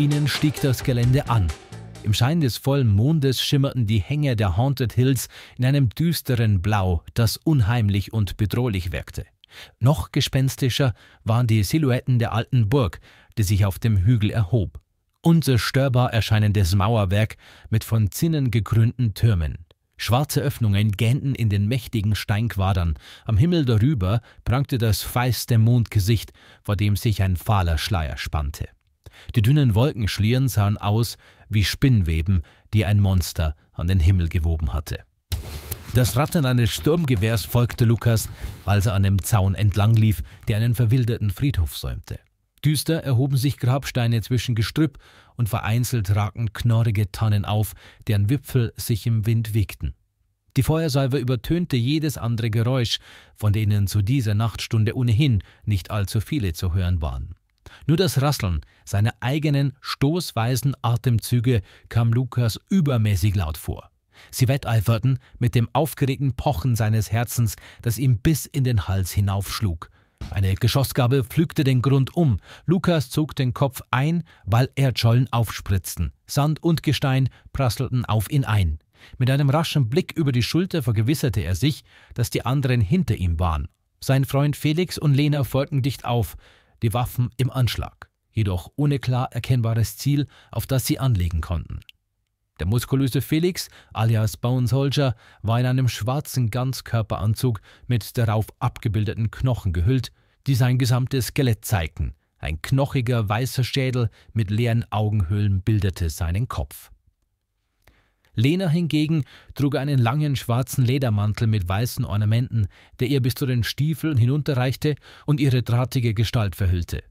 ihnen stieg das Gelände an. Im Schein des vollen Mondes schimmerten die Hänge der Haunted Hills in einem düsteren Blau, das unheimlich und bedrohlich wirkte. Noch gespenstischer waren die Silhouetten der alten Burg, die sich auf dem Hügel erhob. Unzerstörbar erscheinendes Mauerwerk mit von Zinnen gekrönten Türmen. Schwarze Öffnungen gähnten in den mächtigen Steinquadern. Am Himmel darüber prangte das feiste Mondgesicht, vor dem sich ein fahler Schleier spannte. Die dünnen Wolkenschlieren sahen aus wie Spinnweben, die ein Monster an den Himmel gewoben hatte. Das Rattern eines Sturmgewehrs folgte Lukas, als er an dem Zaun entlang lief, der einen verwilderten Friedhof säumte. Düster erhoben sich Grabsteine zwischen Gestrüpp und vereinzelt raken knorrige Tannen auf, deren Wipfel sich im Wind wiegten. Die Feuersalve übertönte jedes andere Geräusch, von denen zu dieser Nachtstunde ohnehin nicht allzu viele zu hören waren. Nur das Rasseln seiner eigenen stoßweisen Atemzüge kam Lukas übermäßig laut vor. Sie wetteiferten mit dem aufgeregten Pochen seines Herzens, das ihm bis in den Hals hinaufschlug. Eine Geschossgabel pflügte den Grund um. Lukas zog den Kopf ein, weil Erdschollen aufspritzten. Sand und Gestein prasselten auf ihn ein. Mit einem raschen Blick über die Schulter vergewisserte er sich, dass die anderen hinter ihm waren. Sein Freund Felix und Lena folgten dicht auf die Waffen im Anschlag, jedoch ohne klar erkennbares Ziel, auf das sie anlegen konnten. Der muskulöse Felix, alias Bone Soldier, war in einem schwarzen Ganzkörperanzug mit darauf abgebildeten Knochen gehüllt, die sein gesamtes Skelett zeigten. Ein knochiger weißer Schädel mit leeren Augenhöhlen bildete seinen Kopf. Lena hingegen trug einen langen schwarzen Ledermantel mit weißen Ornamenten, der ihr bis zu den Stiefeln hinunterreichte und ihre drahtige Gestalt verhüllte.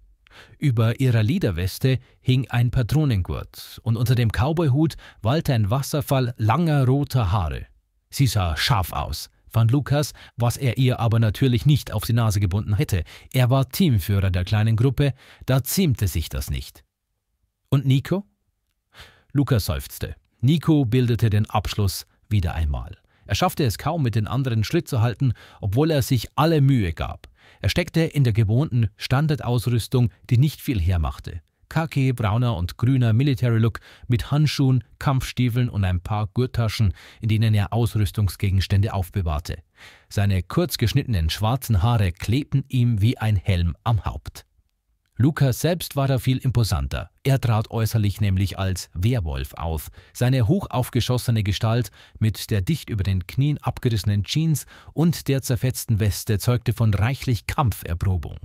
Über ihrer Liederweste hing ein Patronengurt, und unter dem Cowboyhut wallte ein Wasserfall langer roter Haare. Sie sah scharf aus, fand Lukas, was er ihr aber natürlich nicht auf die Nase gebunden hätte. Er war Teamführer der kleinen Gruppe, da ziemte sich das nicht. Und Nico? Lukas seufzte. Nico bildete den Abschluss wieder einmal. Er schaffte es kaum, mit den anderen Schritt zu halten, obwohl er sich alle Mühe gab. Er steckte in der gewohnten Standardausrüstung, die nicht viel hermachte. Kaki, brauner und grüner Military Look mit Handschuhen, Kampfstiefeln und ein paar Gurttaschen, in denen er Ausrüstungsgegenstände aufbewahrte. Seine kurz geschnittenen schwarzen Haare klebten ihm wie ein Helm am Haupt. Lukas selbst war da viel imposanter. Er trat äußerlich nämlich als Werwolf auf. Seine hoch aufgeschossene Gestalt mit der dicht über den Knien abgerissenen Jeans und der zerfetzten Weste zeugte von reichlich Kampferprobung.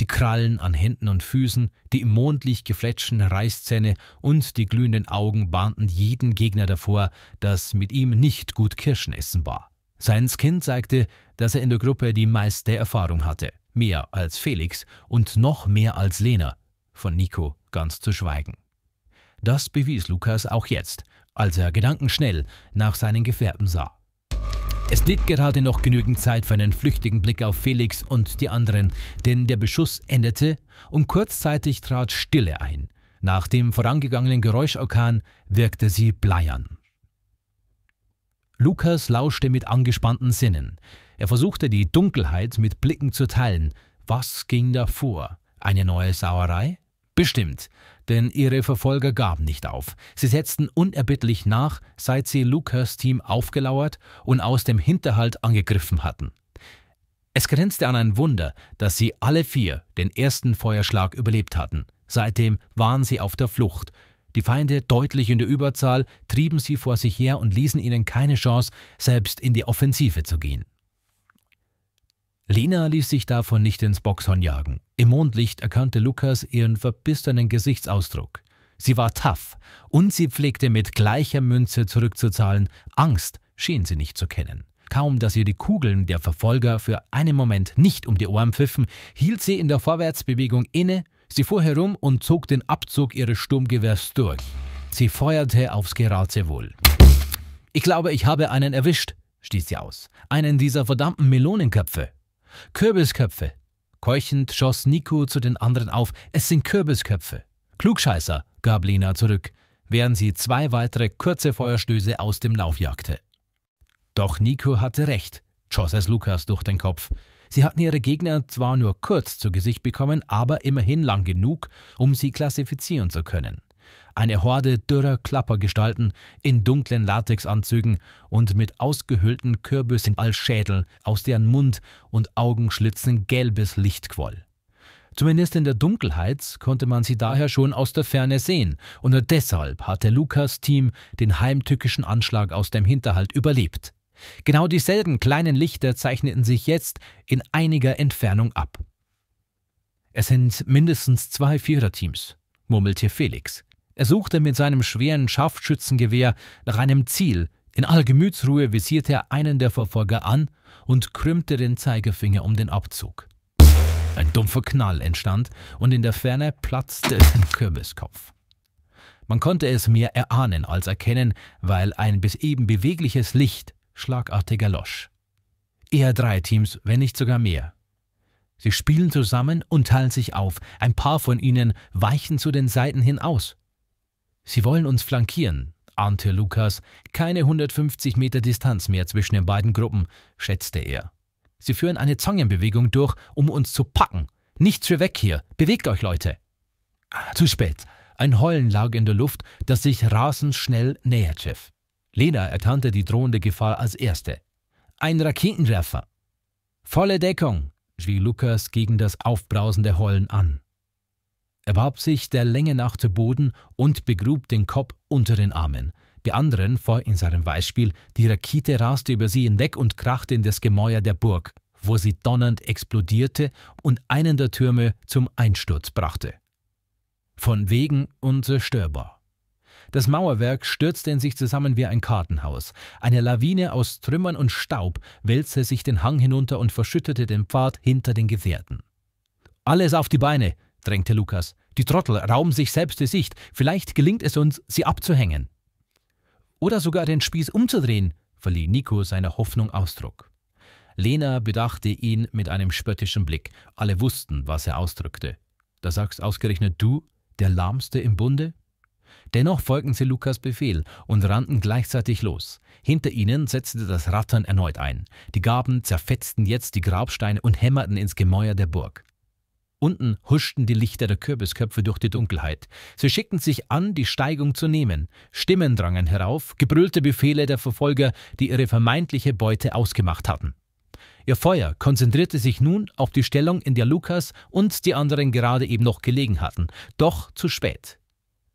Die Krallen an Händen und Füßen, die im Mondlicht gefletschten Reißzähne und die glühenden Augen warnten jeden Gegner davor, dass mit ihm nicht gut Kirschen essen war. Sein Skin zeigte, dass er in der Gruppe die meiste Erfahrung hatte mehr als Felix und noch mehr als Lena, von Nico ganz zu schweigen. Das bewies Lukas auch jetzt, als er gedankenschnell nach seinen Gefährten sah. Es blieb gerade noch genügend Zeit für einen flüchtigen Blick auf Felix und die anderen, denn der Beschuss endete und kurzzeitig trat Stille ein. Nach dem vorangegangenen Geräuschorkan wirkte sie bleiern. Lukas lauschte mit angespannten Sinnen. Er versuchte die Dunkelheit mit Blicken zu teilen. Was ging da vor? Eine neue Sauerei? Bestimmt, denn ihre Verfolger gaben nicht auf. Sie setzten unerbittlich nach, seit sie Lukas Team aufgelauert und aus dem Hinterhalt angegriffen hatten. Es grenzte an ein Wunder, dass sie alle vier den ersten Feuerschlag überlebt hatten. Seitdem waren sie auf der Flucht. Die Feinde, deutlich in der Überzahl, trieben sie vor sich her und ließen ihnen keine Chance, selbst in die Offensive zu gehen. Lena ließ sich davon nicht ins Boxhorn jagen. Im Mondlicht erkannte Lukas ihren verbissenen Gesichtsausdruck. Sie war tough und sie pflegte mit gleicher Münze zurückzuzahlen. Angst schien sie nicht zu kennen. Kaum, dass ihr die Kugeln der Verfolger für einen Moment nicht um die Ohren pfiffen, hielt sie in der Vorwärtsbewegung inne, sie fuhr herum und zog den Abzug ihres Sturmgewehrs durch. Sie feuerte aufs Geratewohl. Ich glaube, ich habe einen erwischt, stieß sie aus. Einen dieser verdammten Melonenköpfe. Kürbisköpfe. Keuchend schoss Nico zu den anderen auf. Es sind Kürbisköpfe. Klugscheißer, gab Lena zurück, während sie zwei weitere kurze Feuerstöße aus dem Lauf jagte. Doch Nico hatte recht, schoss es Lukas durch den Kopf. Sie hatten ihre Gegner zwar nur kurz zu Gesicht bekommen, aber immerhin lang genug, um sie klassifizieren zu können. Eine Horde dürrer Klappergestalten in dunklen Latexanzügen und mit ausgehöhlten Kürbissen als Schädel, aus deren Mund und Augenschlitzen gelbes Licht quoll. Zumindest in der Dunkelheit konnte man sie daher schon aus der Ferne sehen, und nur deshalb hatte Lukas Team den heimtückischen Anschlag aus dem Hinterhalt überlebt. Genau dieselben kleinen Lichter zeichneten sich jetzt in einiger Entfernung ab. Es sind mindestens zwei Viererteams, murmelte Felix. Er suchte mit seinem schweren Scharfschützengewehr nach einem Ziel. In aller Gemütsruhe visierte er einen der Verfolger an und krümmte den Zeigefinger um den Abzug. Ein dumpfer Knall entstand und in der Ferne platzte ein Kürbiskopf. Man konnte es mehr erahnen als erkennen, weil ein bis eben bewegliches Licht schlagartiger losch. Eher drei Teams, wenn nicht sogar mehr. Sie spielen zusammen und teilen sich auf. Ein paar von ihnen weichen zu den Seiten hin aus. Sie wollen uns flankieren, ahnte Lukas, keine 150 Meter Distanz mehr zwischen den beiden Gruppen, schätzte er. Sie führen eine Zangenbewegung durch, um uns zu packen. Nichts für weg hier. Bewegt euch, Leute. Zu spät. Ein Heulen lag in der Luft, das sich rasend schnell näherte. Lena erkannte die drohende Gefahr als erste. Ein Raketenwerfer. Volle Deckung, schrie Lukas gegen das aufbrausende Heulen an erwarb sich der Länge nach zu Boden und begrub den Kopf unter den Armen. Die anderen vor in seinem Beispiel, die Rakete raste über sie hinweg und krachte in das Gemäuer der Burg, wo sie donnernd explodierte und einen der Türme zum Einsturz brachte. Von wegen unzerstörbar. Das Mauerwerk stürzte in sich zusammen wie ein Kartenhaus. Eine Lawine aus Trümmern und Staub wälzte sich den Hang hinunter und verschüttete den Pfad hinter den Gefährten. Alles auf die Beine, drängte Lukas. Die Trottel rauben sich selbst die Sicht. Vielleicht gelingt es uns, sie abzuhängen. Oder sogar den Spieß umzudrehen, verlieh Nico seiner Hoffnung Ausdruck. Lena bedachte ihn mit einem spöttischen Blick. Alle wussten, was er ausdrückte. Da sagst ausgerechnet du, der Lahmste im Bunde? Dennoch folgten sie Lukas Befehl und rannten gleichzeitig los. Hinter ihnen setzte das Rattern erneut ein. Die Gaben zerfetzten jetzt die Grabsteine und hämmerten ins Gemäuer der Burg. Unten huschten die Lichter der Kürbisköpfe durch die Dunkelheit. Sie schickten sich an, die Steigung zu nehmen. Stimmen drangen herauf, gebrüllte Befehle der Verfolger, die ihre vermeintliche Beute ausgemacht hatten. Ihr Feuer konzentrierte sich nun auf die Stellung, in der Lukas und die anderen gerade eben noch gelegen hatten, doch zu spät.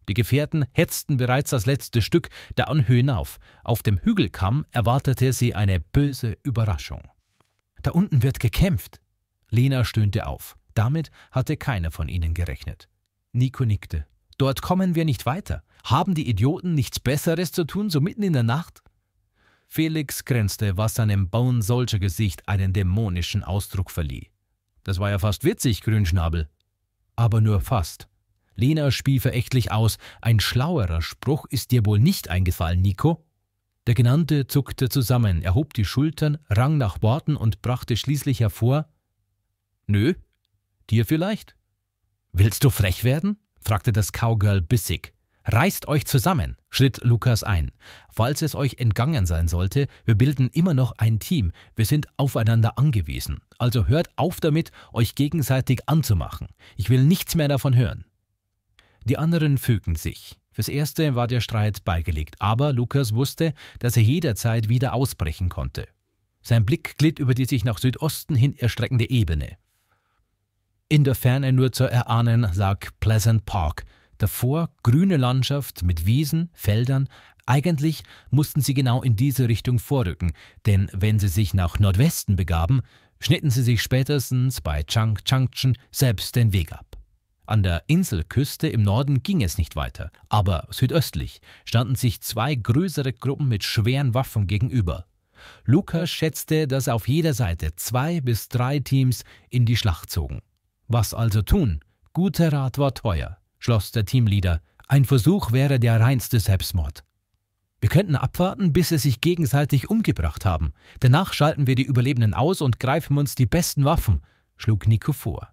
Die Gefährten hetzten bereits das letzte Stück der Anhöhe hinauf. Auf dem Hügelkamm erwartete sie eine böse Überraschung. Da unten wird gekämpft. Lena stöhnte auf. Damit hatte keiner von ihnen gerechnet. Nico nickte. Dort kommen wir nicht weiter. Haben die Idioten nichts Besseres zu tun, so mitten in der Nacht? Felix grenzte, was seinem Bone solcher Gesicht einen dämonischen Ausdruck verlieh. Das war ja fast witzig, Grünschnabel. Aber nur fast. Lena spie verächtlich aus, ein schlauerer Spruch ist dir wohl nicht eingefallen, Nico? Der Genannte zuckte zusammen, erhob die Schultern, rang nach Worten und brachte schließlich hervor Nö, Dir vielleicht? Willst du frech werden? fragte das Cowgirl bissig. Reißt euch zusammen, schritt Lukas ein. Falls es euch entgangen sein sollte, wir bilden immer noch ein Team, wir sind aufeinander angewiesen. Also hört auf damit, euch gegenseitig anzumachen. Ich will nichts mehr davon hören. Die anderen fügen sich. Fürs Erste war der Streit beigelegt, aber Lukas wusste, dass er jederzeit wieder ausbrechen konnte. Sein Blick glitt über die sich nach Südosten hin erstreckende Ebene. In der Ferne nur zu erahnen lag Pleasant Park. Davor grüne Landschaft mit Wiesen, Feldern. Eigentlich mussten sie genau in diese Richtung vorrücken, denn wenn sie sich nach Nordwesten begaben, schnitten sie sich spätestens bei Chang Changchen selbst den Weg ab. An der Inselküste im Norden ging es nicht weiter, aber südöstlich standen sich zwei größere Gruppen mit schweren Waffen gegenüber. Lukas schätzte, dass auf jeder Seite zwei bis drei Teams in die Schlacht zogen. Was also tun? Guter Rat war teuer, schloss der Teamleader. Ein Versuch wäre der reinste Selbstmord. Wir könnten abwarten, bis sie sich gegenseitig umgebracht haben. Danach schalten wir die Überlebenden aus und greifen uns die besten Waffen, schlug Nico vor.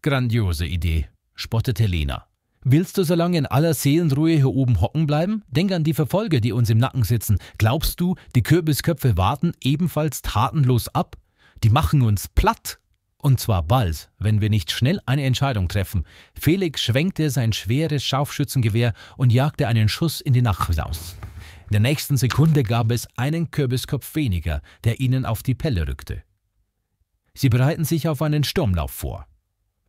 Grandiose Idee, spottete Lena. Willst du so lange in aller Seelenruhe hier oben hocken bleiben? Denk an die Verfolger, die uns im Nacken sitzen. Glaubst du, die Kürbisköpfe warten ebenfalls tatenlos ab? Die machen uns platt. Und zwar bald, wenn wir nicht schnell eine Entscheidung treffen. Felix schwenkte sein schweres Scharfschützengewehr und jagte einen Schuss in die Nacht hinaus. In der nächsten Sekunde gab es einen Kürbiskopf weniger, der ihnen auf die Pelle rückte. Sie bereiten sich auf einen Sturmlauf vor.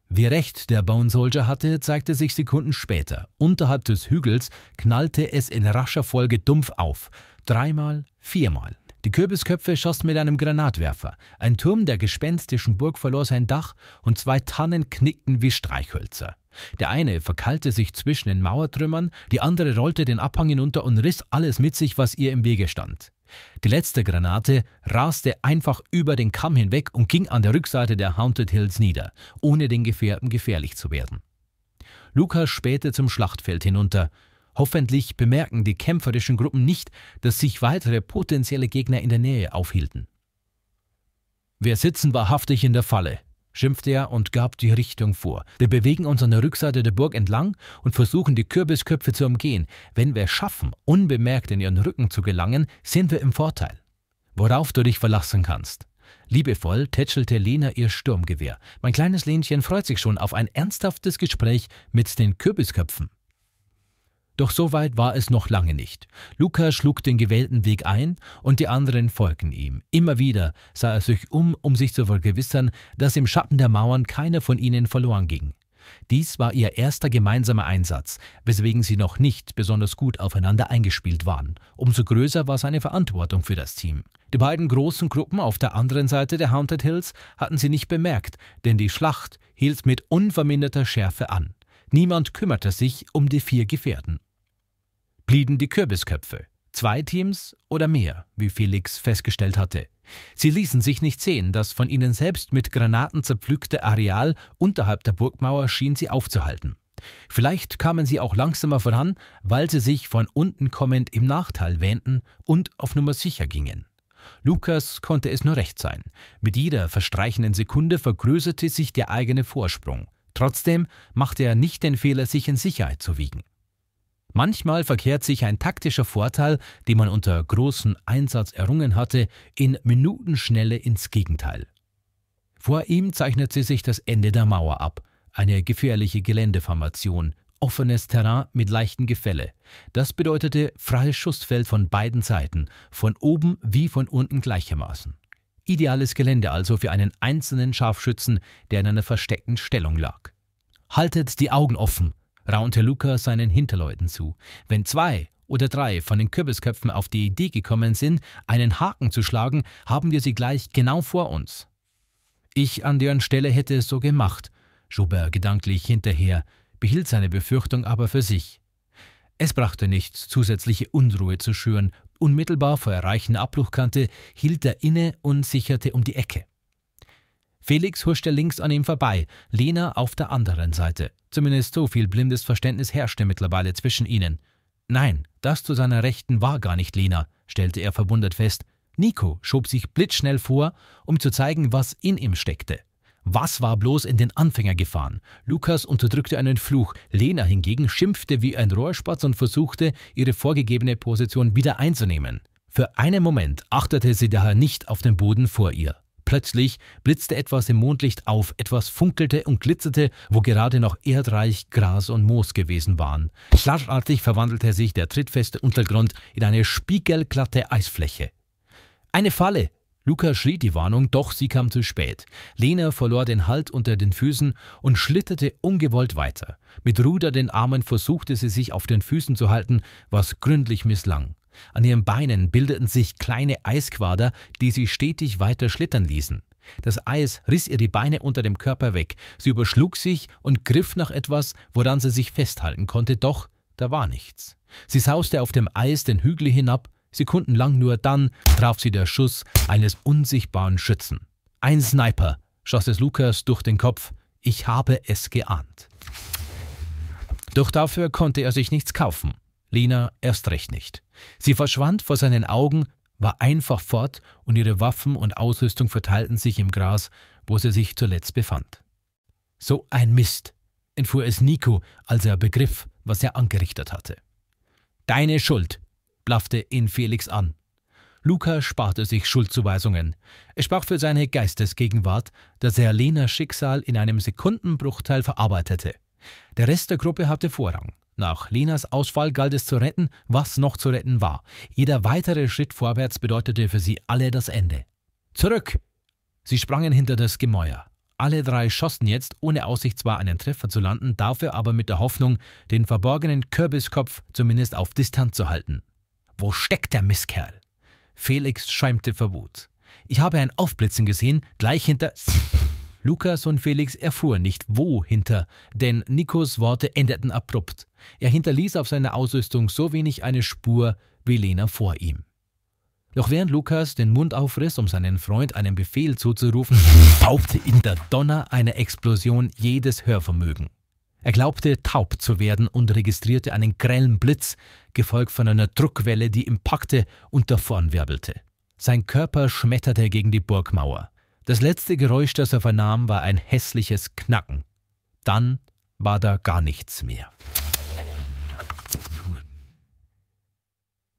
Wie recht der Bone Soldier hatte, zeigte sich Sekunden später. Unterhalb des Hügels knallte es in rascher Folge dumpf auf. Dreimal, viermal, die Kürbisköpfe schossen mit einem Granatwerfer. Ein Turm der gespenstischen Burg verlor sein Dach und zwei Tannen knickten wie Streichhölzer. Der eine verkeilte sich zwischen den Mauertrümmern, die andere rollte den Abhang hinunter und riss alles mit sich, was ihr im Wege stand. Die letzte Granate raste einfach über den Kamm hinweg und ging an der Rückseite der Haunted Hills nieder, ohne den Gefährten gefährlich zu werden. Lukas spähte zum Schlachtfeld hinunter. Hoffentlich bemerken die kämpferischen Gruppen nicht, dass sich weitere potenzielle Gegner in der Nähe aufhielten. Wir sitzen wahrhaftig in der Falle, schimpfte er und gab die Richtung vor. Wir bewegen uns an der Rückseite der Burg entlang und versuchen, die Kürbisköpfe zu umgehen. Wenn wir schaffen, unbemerkt in ihren Rücken zu gelangen, sind wir im Vorteil. Worauf du dich verlassen kannst. Liebevoll tätschelte Lena ihr Sturmgewehr. Mein kleines Lenchen freut sich schon auf ein ernsthaftes Gespräch mit den Kürbisköpfen. Doch so weit war es noch lange nicht. Luca schlug den gewählten Weg ein und die anderen folgten ihm. Immer wieder sah er sich um, um sich zu vergewissern, dass im Schatten der Mauern keiner von ihnen verloren ging. Dies war ihr erster gemeinsamer Einsatz, weswegen sie noch nicht besonders gut aufeinander eingespielt waren. Umso größer war seine Verantwortung für das Team. Die beiden großen Gruppen auf der anderen Seite der Haunted Hills hatten sie nicht bemerkt, denn die Schlacht hielt mit unverminderter Schärfe an. Niemand kümmerte sich um die vier Gefährten blieben die Kürbisköpfe. Zwei Teams oder mehr, wie Felix festgestellt hatte. Sie ließen sich nicht sehen, das von ihnen selbst mit Granaten zerpflückte Areal unterhalb der Burgmauer schien sie aufzuhalten. Vielleicht kamen sie auch langsamer voran, weil sie sich von unten kommend im Nachteil wähnten und auf Nummer sicher gingen. Lukas konnte es nur recht sein. Mit jeder verstreichenden Sekunde vergrößerte sich der eigene Vorsprung. Trotzdem machte er nicht den Fehler, sich in Sicherheit zu wiegen. Manchmal verkehrt sich ein taktischer Vorteil, den man unter großem Einsatz errungen hatte, in Minutenschnelle ins Gegenteil. Vor ihm zeichnete sich das Ende der Mauer ab, eine gefährliche Geländeformation, offenes Terrain mit leichten Gefälle. Das bedeutete freies Schussfeld von beiden Seiten, von oben wie von unten gleichermaßen. Ideales Gelände also für einen einzelnen Scharfschützen, der in einer versteckten Stellung lag. Haltet die Augen offen, raunte Luca seinen Hinterleuten zu. Wenn zwei oder drei von den Kürbisköpfen auf die Idee gekommen sind, einen Haken zu schlagen, haben wir sie gleich genau vor uns. Ich an deren Stelle hätte es so gemacht, Joubert gedanklich hinterher, behielt seine Befürchtung aber für sich. Es brachte nichts, zusätzliche Unruhe zu schüren. Unmittelbar vor erreichender Abbruchkante hielt er inne und sicherte um die Ecke. Felix huschte links an ihm vorbei, Lena auf der anderen Seite. Zumindest so viel blindes Verständnis herrschte mittlerweile zwischen ihnen. Nein, das zu seiner Rechten war gar nicht Lena, stellte er verwundert fest. Nico schob sich blitzschnell vor, um zu zeigen, was in ihm steckte. Was war bloß in den Anfänger gefahren? Lukas unterdrückte einen Fluch, Lena hingegen schimpfte wie ein Rohrspatz und versuchte, ihre vorgegebene Position wieder einzunehmen. Für einen Moment achtete sie daher nicht auf den Boden vor ihr. Plötzlich blitzte etwas im Mondlicht auf, etwas funkelte und glitzerte, wo gerade noch erdreich Gras und Moos gewesen waren. Schlagartig verwandelte sich der trittfeste Untergrund in eine spiegelglatte Eisfläche. Eine Falle! Luca schrie die Warnung, doch sie kam zu spät. Lena verlor den Halt unter den Füßen und schlitterte ungewollt weiter. Mit ruder den Armen versuchte sie sich auf den Füßen zu halten, was gründlich misslang. An ihren Beinen bildeten sich kleine Eisquader, die sie stetig weiter schlittern ließen. Das Eis riss ihr die Beine unter dem Körper weg, sie überschlug sich und griff nach etwas, woran sie sich festhalten konnte, doch da war nichts. Sie sauste auf dem Eis den Hügel hinab, sekundenlang nur dann traf sie der Schuss eines unsichtbaren Schützen. Ein Sniper, schoss es Lukas durch den Kopf, ich habe es geahnt. Doch dafür konnte er sich nichts kaufen. Lena erst recht nicht. Sie verschwand vor seinen Augen, war einfach fort und ihre Waffen und Ausrüstung verteilten sich im Gras, wo sie sich zuletzt befand. So ein Mist, entfuhr es Nico, als er begriff, was er angerichtet hatte. Deine Schuld, blaffte ihn Felix an. Luca sparte sich Schuldzuweisungen. Es sprach für seine Geistesgegenwart, dass er Lenas Schicksal in einem Sekundenbruchteil verarbeitete. Der Rest der Gruppe hatte Vorrang. Nach Lenas Ausfall galt es zu retten, was noch zu retten war. Jeder weitere Schritt vorwärts bedeutete für sie alle das Ende. Zurück! Sie sprangen hinter das Gemäuer. Alle drei schossen jetzt, ohne Aussicht zwar einen Treffer zu landen, dafür aber mit der Hoffnung, den verborgenen Kürbiskopf zumindest auf Distanz zu halten. Wo steckt der Misskerl? Felix schäumte vor Wut. Ich habe ein Aufblitzen gesehen, gleich hinter... Lukas und Felix erfuhren nicht, wo hinter, denn Nikos Worte endeten abrupt. Er hinterließ auf seiner Ausrüstung so wenig eine Spur wie Lena vor ihm. Doch während Lukas den Mund aufriss, um seinen Freund einen Befehl zuzurufen, taubte in der Donner einer Explosion jedes Hörvermögen. Er glaubte, taub zu werden und registrierte einen grellen Blitz, gefolgt von einer Druckwelle, die ihm packte und wirbelte. Sein Körper schmetterte gegen die Burgmauer. Das letzte Geräusch, das er vernahm, war ein hässliches Knacken. Dann war da gar nichts mehr.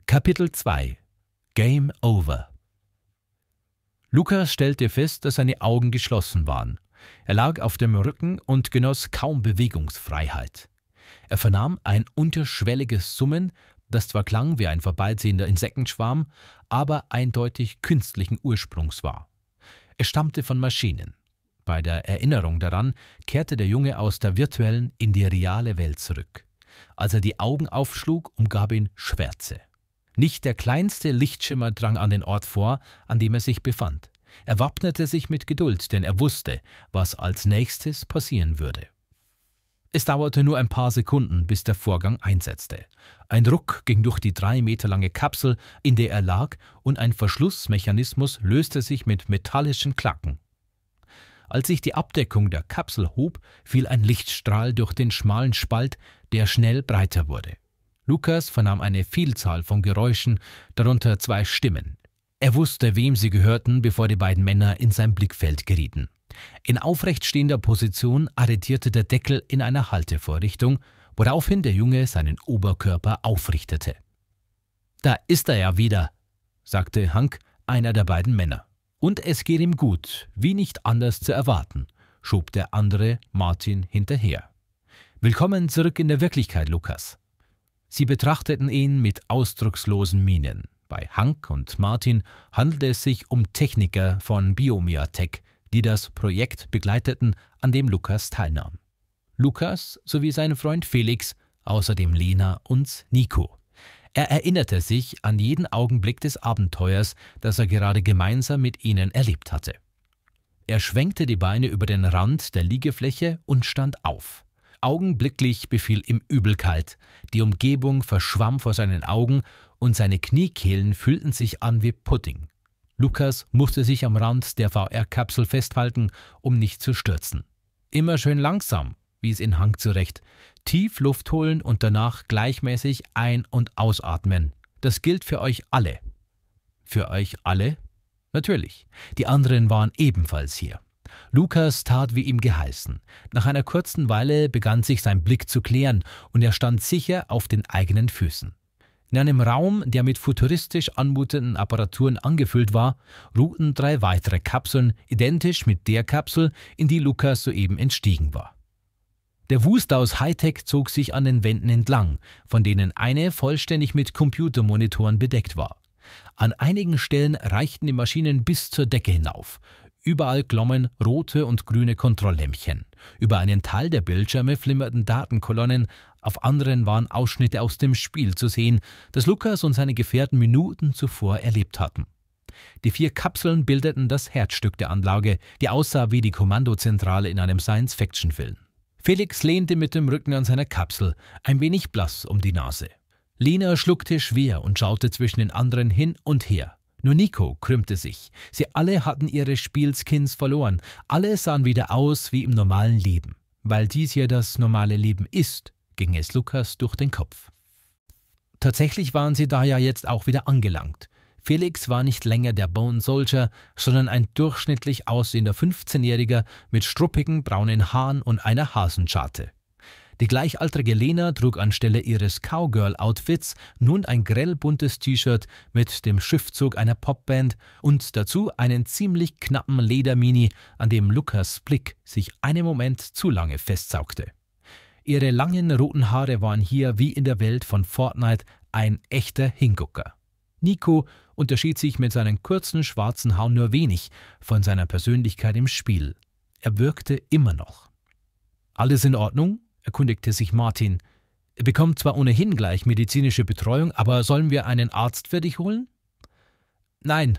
Kapitel 2 Game Over Lukas stellte fest, dass seine Augen geschlossen waren. Er lag auf dem Rücken und genoss kaum Bewegungsfreiheit. Er vernahm ein unterschwelliges Summen, das zwar klang wie ein vorbeiziehender Insektenschwarm, aber eindeutig künstlichen Ursprungs war. Er stammte von Maschinen. Bei der Erinnerung daran kehrte der Junge aus der virtuellen in die reale Welt zurück. Als er die Augen aufschlug, umgab ihn Schwärze. Nicht der kleinste Lichtschimmer drang an den Ort vor, an dem er sich befand. Er wappnete sich mit Geduld, denn er wusste, was als nächstes passieren würde. Es dauerte nur ein paar Sekunden, bis der Vorgang einsetzte. Ein Ruck ging durch die drei Meter lange Kapsel, in der er lag, und ein Verschlussmechanismus löste sich mit metallischen Klacken. Als sich die Abdeckung der Kapsel hob, fiel ein Lichtstrahl durch den schmalen Spalt, der schnell breiter wurde. Lukas vernahm eine Vielzahl von Geräuschen, darunter zwei Stimmen. Er wusste, wem sie gehörten, bevor die beiden Männer in sein Blickfeld gerieten. In aufrechtstehender Position arretierte der Deckel in einer Haltevorrichtung, woraufhin der Junge seinen Oberkörper aufrichtete. Da ist er ja wieder, sagte Hank, einer der beiden Männer. Und es geht ihm gut, wie nicht anders zu erwarten, schob der andere Martin hinterher. Willkommen zurück in der Wirklichkeit, Lukas. Sie betrachteten ihn mit ausdruckslosen Mienen. Bei Hank und Martin handelte es sich um Techniker von Biomiatech, die das Projekt begleiteten, an dem Lukas teilnahm. Lukas sowie sein Freund Felix, außerdem Lena und Nico. Er erinnerte sich an jeden Augenblick des Abenteuers, das er gerade gemeinsam mit ihnen erlebt hatte. Er schwenkte die Beine über den Rand der Liegefläche und stand auf. Augenblicklich befiel ihm Übelkeit, die Umgebung verschwamm vor seinen Augen und seine Kniekehlen fühlten sich an wie Pudding. Lukas musste sich am Rand der VR-Kapsel festhalten, um nicht zu stürzen. Immer schön langsam, wies ihn Hank zurecht. Tief Luft holen und danach gleichmäßig ein- und ausatmen. Das gilt für euch alle. Für euch alle? Natürlich. Die anderen waren ebenfalls hier. Lukas tat wie ihm geheißen. Nach einer kurzen Weile begann sich sein Blick zu klären und er stand sicher auf den eigenen Füßen. In einem Raum, der mit futuristisch anmutenden Apparaturen angefüllt war, ruhten drei weitere Kapseln, identisch mit der Kapsel, in die Lukas soeben entstiegen war. Der Wust aus Hightech zog sich an den Wänden entlang, von denen eine vollständig mit Computermonitoren bedeckt war. An einigen Stellen reichten die Maschinen bis zur Decke hinauf. Überall glommen rote und grüne Kontrolllämpchen. Über einen Teil der Bildschirme flimmerten Datenkolonnen, auf anderen waren Ausschnitte aus dem Spiel zu sehen, das Lukas und seine Gefährten Minuten zuvor erlebt hatten. Die vier Kapseln bildeten das Herzstück der Anlage, die aussah wie die Kommandozentrale in einem Science-Fiction-Film. Felix lehnte mit dem Rücken an seiner Kapsel, ein wenig blass um die Nase. Lena schluckte schwer und schaute zwischen den anderen hin und her. Nur Nico krümmte sich. Sie alle hatten ihre Spielskins verloren. Alle sahen wieder aus wie im normalen Leben. Weil dies ja das normale Leben ist, ging es Lukas durch den Kopf. Tatsächlich waren sie da ja jetzt auch wieder angelangt. Felix war nicht länger der Bone Soldier, sondern ein durchschnittlich aussehender 15-Jähriger mit struppigen braunen Haaren und einer Hasenscharte. Die gleichaltrige Lena trug anstelle ihres Cowgirl-Outfits nun ein grellbuntes T-Shirt mit dem Schiffzug einer Popband und dazu einen ziemlich knappen Ledermini, an dem Lukas Blick sich einen Moment zu lange festsaugte. Ihre langen roten Haare waren hier wie in der Welt von Fortnite ein echter Hingucker. Nico unterschied sich mit seinen kurzen schwarzen Haaren nur wenig von seiner Persönlichkeit im Spiel. Er wirkte immer noch. Alles in Ordnung? erkundigte sich Martin. Er bekommt zwar ohnehin gleich medizinische Betreuung, aber sollen wir einen Arzt für dich holen? Nein,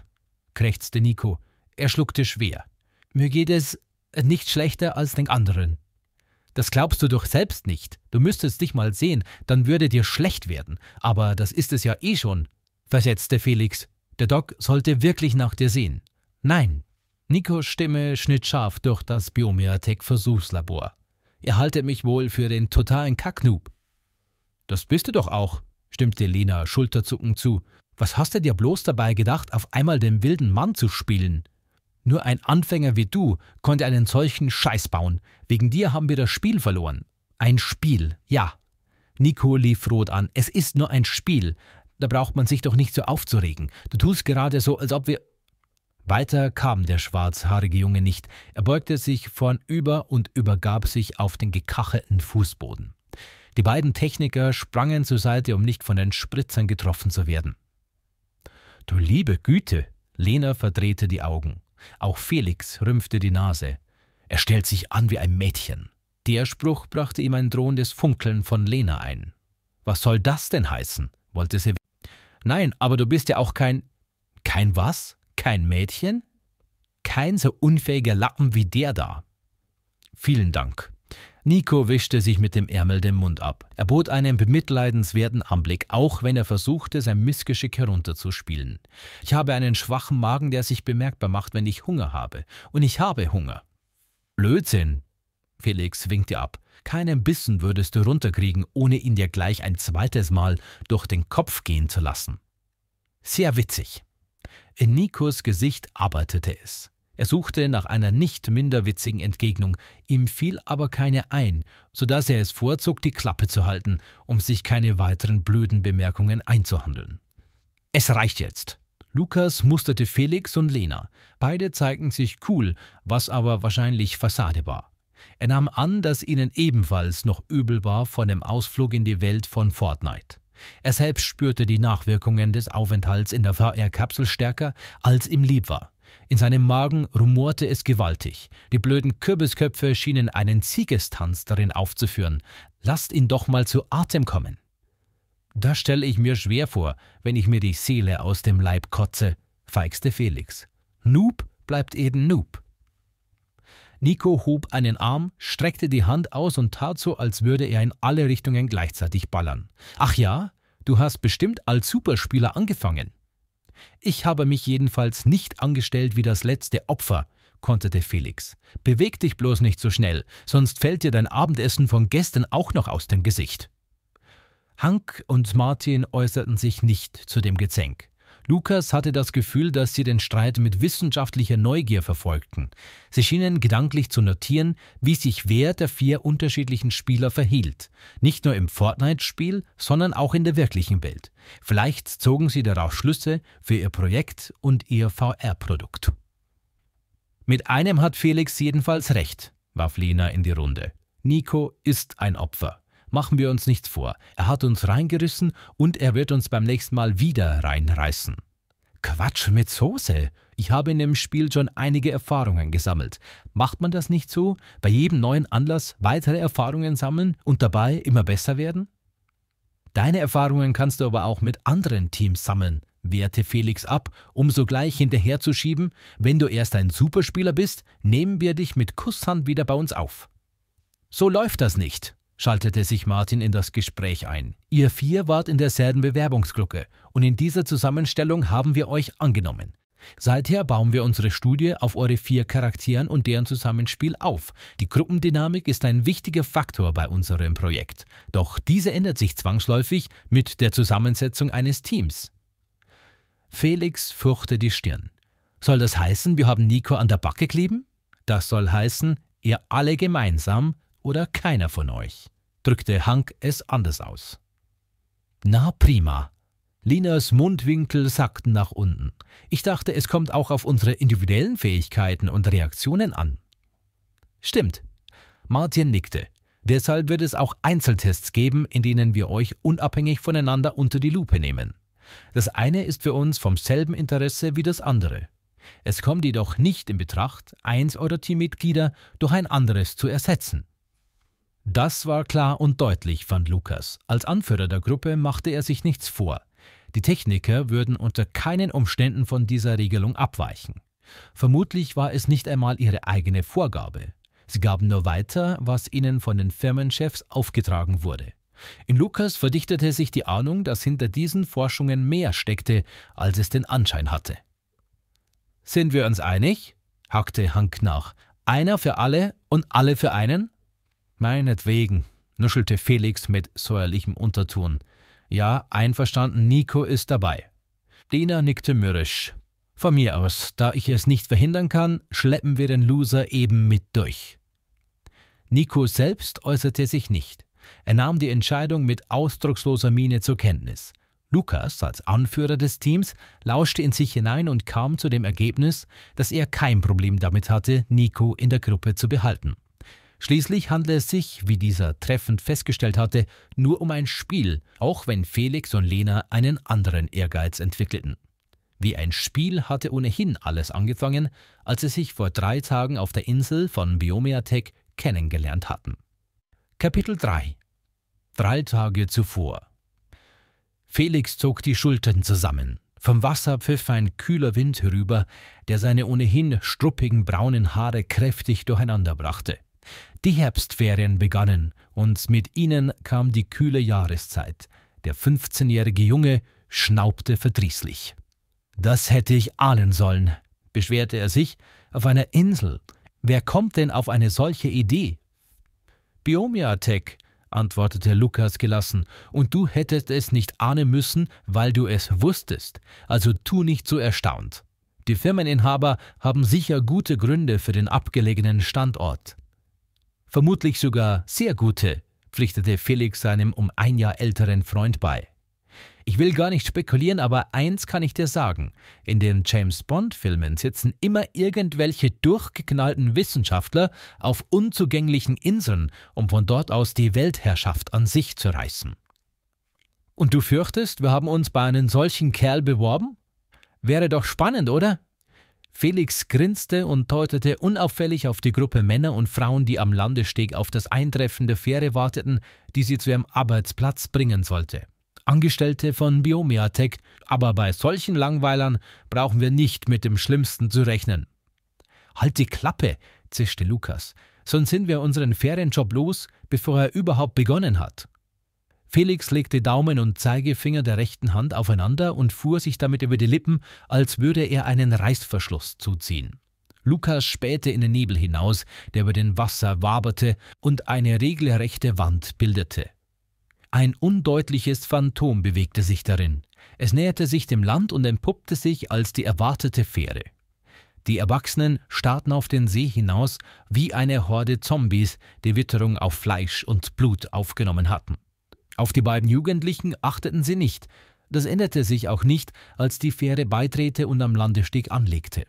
krächzte Nico. Er schluckte schwer. Mir geht es nicht schlechter als den anderen. Das glaubst du doch selbst nicht. Du müsstest dich mal sehen, dann würde dir schlecht werden. Aber das ist es ja eh schon, versetzte Felix. Der Doc sollte wirklich nach dir sehen. Nein. Nikos Stimme schnitt scharf durch das Biomeatec-Versuchslabor. Ihr haltet mich wohl für den totalen Kacknoob. Das bist du doch auch, stimmte Lena schulterzuckend zu. Was hast du dir bloß dabei gedacht, auf einmal den wilden Mann zu spielen? Nur ein Anfänger wie du konnte einen solchen Scheiß bauen. Wegen dir haben wir das Spiel verloren. Ein Spiel, ja. Nico lief rot an. Es ist nur ein Spiel. Da braucht man sich doch nicht so aufzuregen. Du tust gerade so, als ob wir. Weiter kam der schwarzhaarige Junge nicht. Er beugte sich vornüber und übergab sich auf den gekachelten Fußboden. Die beiden Techniker sprangen zur Seite, um nicht von den Spritzern getroffen zu werden. Du liebe Güte! Lena verdrehte die Augen. Auch Felix rümpfte die Nase. Er stellt sich an wie ein Mädchen. Der Spruch brachte ihm ein drohendes Funkeln von Lena ein. Was soll das denn heißen? wollte sie. Nein, aber du bist ja auch kein. Kein was? Kein Mädchen? Kein so unfähiger Lappen wie der da. Vielen Dank. Nico wischte sich mit dem Ärmel den Mund ab. Er bot einen bemitleidenswerten Anblick, auch wenn er versuchte, sein Missgeschick herunterzuspielen. Ich habe einen schwachen Magen, der sich bemerkbar macht, wenn ich Hunger habe. Und ich habe Hunger. Blödsinn! Felix winkte ab. Keinen Bissen würdest du runterkriegen, ohne ihn dir gleich ein zweites Mal durch den Kopf gehen zu lassen. Sehr witzig. In Nikos Gesicht arbeitete es. Er suchte nach einer nicht minder witzigen Entgegnung, ihm fiel aber keine ein, so dass er es vorzog, die Klappe zu halten, um sich keine weiteren blöden Bemerkungen einzuhandeln. Es reicht jetzt. Lukas musterte Felix und Lena. Beide zeigten sich cool, was aber wahrscheinlich Fassade war. Er nahm an, dass ihnen ebenfalls noch übel war von dem Ausflug in die Welt von Fortnite. Er selbst spürte die Nachwirkungen des Aufenthalts in der VR-Kapsel stärker, als ihm lieb war. In seinem Magen rumorte es gewaltig. Die blöden Kürbisköpfe schienen einen Siegestanz darin aufzuführen. Lasst ihn doch mal zu Atem kommen. Das stelle ich mir schwer vor, wenn ich mir die Seele aus dem Leib kotze, feigste Felix. Noob bleibt eben Noob. Nico hob einen Arm, streckte die Hand aus und tat so, als würde er in alle Richtungen gleichzeitig ballern. Ach ja, du hast bestimmt als Superspieler angefangen. Ich habe mich jedenfalls nicht angestellt wie das letzte Opfer, konterte Felix. Beweg dich bloß nicht so schnell, sonst fällt dir dein Abendessen von gestern auch noch aus dem Gesicht. Hank und Martin äußerten sich nicht zu dem Gezänk. Lukas hatte das Gefühl, dass sie den Streit mit wissenschaftlicher Neugier verfolgten. Sie schienen gedanklich zu notieren, wie sich wer der vier unterschiedlichen Spieler verhielt. Nicht nur im Fortnite-Spiel, sondern auch in der wirklichen Welt. Vielleicht zogen sie daraus Schlüsse für ihr Projekt und ihr VR-Produkt. Mit einem hat Felix jedenfalls recht, warf Lena in die Runde. Nico ist ein Opfer. Machen wir uns nichts vor. Er hat uns reingerissen und er wird uns beim nächsten Mal wieder reinreißen. Quatsch mit Soße. Ich habe in dem Spiel schon einige Erfahrungen gesammelt. Macht man das nicht so? Bei jedem neuen Anlass weitere Erfahrungen sammeln und dabei immer besser werden? Deine Erfahrungen kannst du aber auch mit anderen Teams sammeln. wehrte Felix ab, um sogleich hinterherzuschieben, wenn du erst ein Superspieler bist, nehmen wir dich mit Kusshand wieder bei uns auf. So läuft das nicht schaltete sich Martin in das Gespräch ein. Ihr vier wart in derselben Bewerbungsgruppe und in dieser Zusammenstellung haben wir euch angenommen. Seither bauen wir unsere Studie auf eure vier Charakteren und deren Zusammenspiel auf. Die Gruppendynamik ist ein wichtiger Faktor bei unserem Projekt. Doch diese ändert sich zwangsläufig mit der Zusammensetzung eines Teams. Felix furchte die Stirn. Soll das heißen, wir haben Nico an der Backe kleben? Das soll heißen, ihr alle gemeinsam oder keiner von euch, drückte Hank es anders aus. Na prima. Linas Mundwinkel sackten nach unten. Ich dachte, es kommt auch auf unsere individuellen Fähigkeiten und Reaktionen an. Stimmt. Martin nickte. Deshalb wird es auch Einzeltests geben, in denen wir euch unabhängig voneinander unter die Lupe nehmen. Das eine ist für uns vom selben Interesse wie das andere. Es kommt jedoch nicht in Betracht, eins eurer Teammitglieder durch ein anderes zu ersetzen. Das war klar und deutlich, fand Lukas. Als Anführer der Gruppe machte er sich nichts vor. Die Techniker würden unter keinen Umständen von dieser Regelung abweichen. Vermutlich war es nicht einmal ihre eigene Vorgabe. Sie gaben nur weiter, was ihnen von den Firmenchefs aufgetragen wurde. In Lukas verdichtete sich die Ahnung, dass hinter diesen Forschungen mehr steckte, als es den Anschein hatte. Sind wir uns einig? hackte Hank nach. Einer für alle und alle für einen? Meinetwegen, nuschelte Felix mit säuerlichem Unterton. Ja, einverstanden, Nico ist dabei. Dina nickte mürrisch. Von mir aus, da ich es nicht verhindern kann, schleppen wir den Loser eben mit durch. Nico selbst äußerte sich nicht. Er nahm die Entscheidung mit ausdrucksloser Miene zur Kenntnis. Lukas, als Anführer des Teams, lauschte in sich hinein und kam zu dem Ergebnis, dass er kein Problem damit hatte, Nico in der Gruppe zu behalten. Schließlich handle es sich, wie dieser treffend festgestellt hatte, nur um ein Spiel, auch wenn Felix und Lena einen anderen Ehrgeiz entwickelten. Wie ein Spiel hatte ohnehin alles angefangen, als sie sich vor drei Tagen auf der Insel von Biomeatech kennengelernt hatten. Kapitel 3 Drei Tage zuvor Felix zog die Schultern zusammen. Vom Wasser pfiff ein kühler Wind herüber, der seine ohnehin struppigen braunen Haare kräftig durcheinanderbrachte. Die Herbstferien begannen und mit ihnen kam die kühle Jahreszeit. Der 15-jährige Junge schnaubte verdrießlich. Das hätte ich ahnen sollen, beschwerte er sich, auf einer Insel. Wer kommt denn auf eine solche Idee? Biomia-Tech, antwortete Lukas gelassen, und du hättest es nicht ahnen müssen, weil du es wusstest, also tu nicht so erstaunt. Die Firmeninhaber haben sicher gute Gründe für den abgelegenen Standort vermutlich sogar sehr gute, pflichtete Felix seinem um ein Jahr älteren Freund bei. Ich will gar nicht spekulieren, aber eins kann ich dir sagen. In den James Bond-Filmen sitzen immer irgendwelche durchgeknallten Wissenschaftler auf unzugänglichen Inseln, um von dort aus die Weltherrschaft an sich zu reißen. Und du fürchtest, wir haben uns bei einem solchen Kerl beworben? Wäre doch spannend, oder? Felix grinste und deutete unauffällig auf die Gruppe Männer und Frauen, die am Landesteg auf das Eintreffen der Fähre warteten, die sie zu ihrem Arbeitsplatz bringen sollte. Angestellte von Biomiatech, aber bei solchen Langweilern brauchen wir nicht mit dem Schlimmsten zu rechnen. Halt die Klappe, zischte Lukas, sonst sind wir unseren Ferienjob los, bevor er überhaupt begonnen hat. Felix legte Daumen und Zeigefinger der rechten Hand aufeinander und fuhr sich damit über die Lippen, als würde er einen Reißverschluss zuziehen. Lukas spähte in den Nebel hinaus, der über den Wasser waberte und eine regelrechte Wand bildete. Ein undeutliches Phantom bewegte sich darin. Es näherte sich dem Land und entpuppte sich als die erwartete Fähre. Die Erwachsenen starrten auf den See hinaus wie eine Horde Zombies, die Witterung auf Fleisch und Blut aufgenommen hatten. Auf die beiden Jugendlichen achteten sie nicht. Das änderte sich auch nicht, als die Fähre beitrete und am Landesteg anlegte.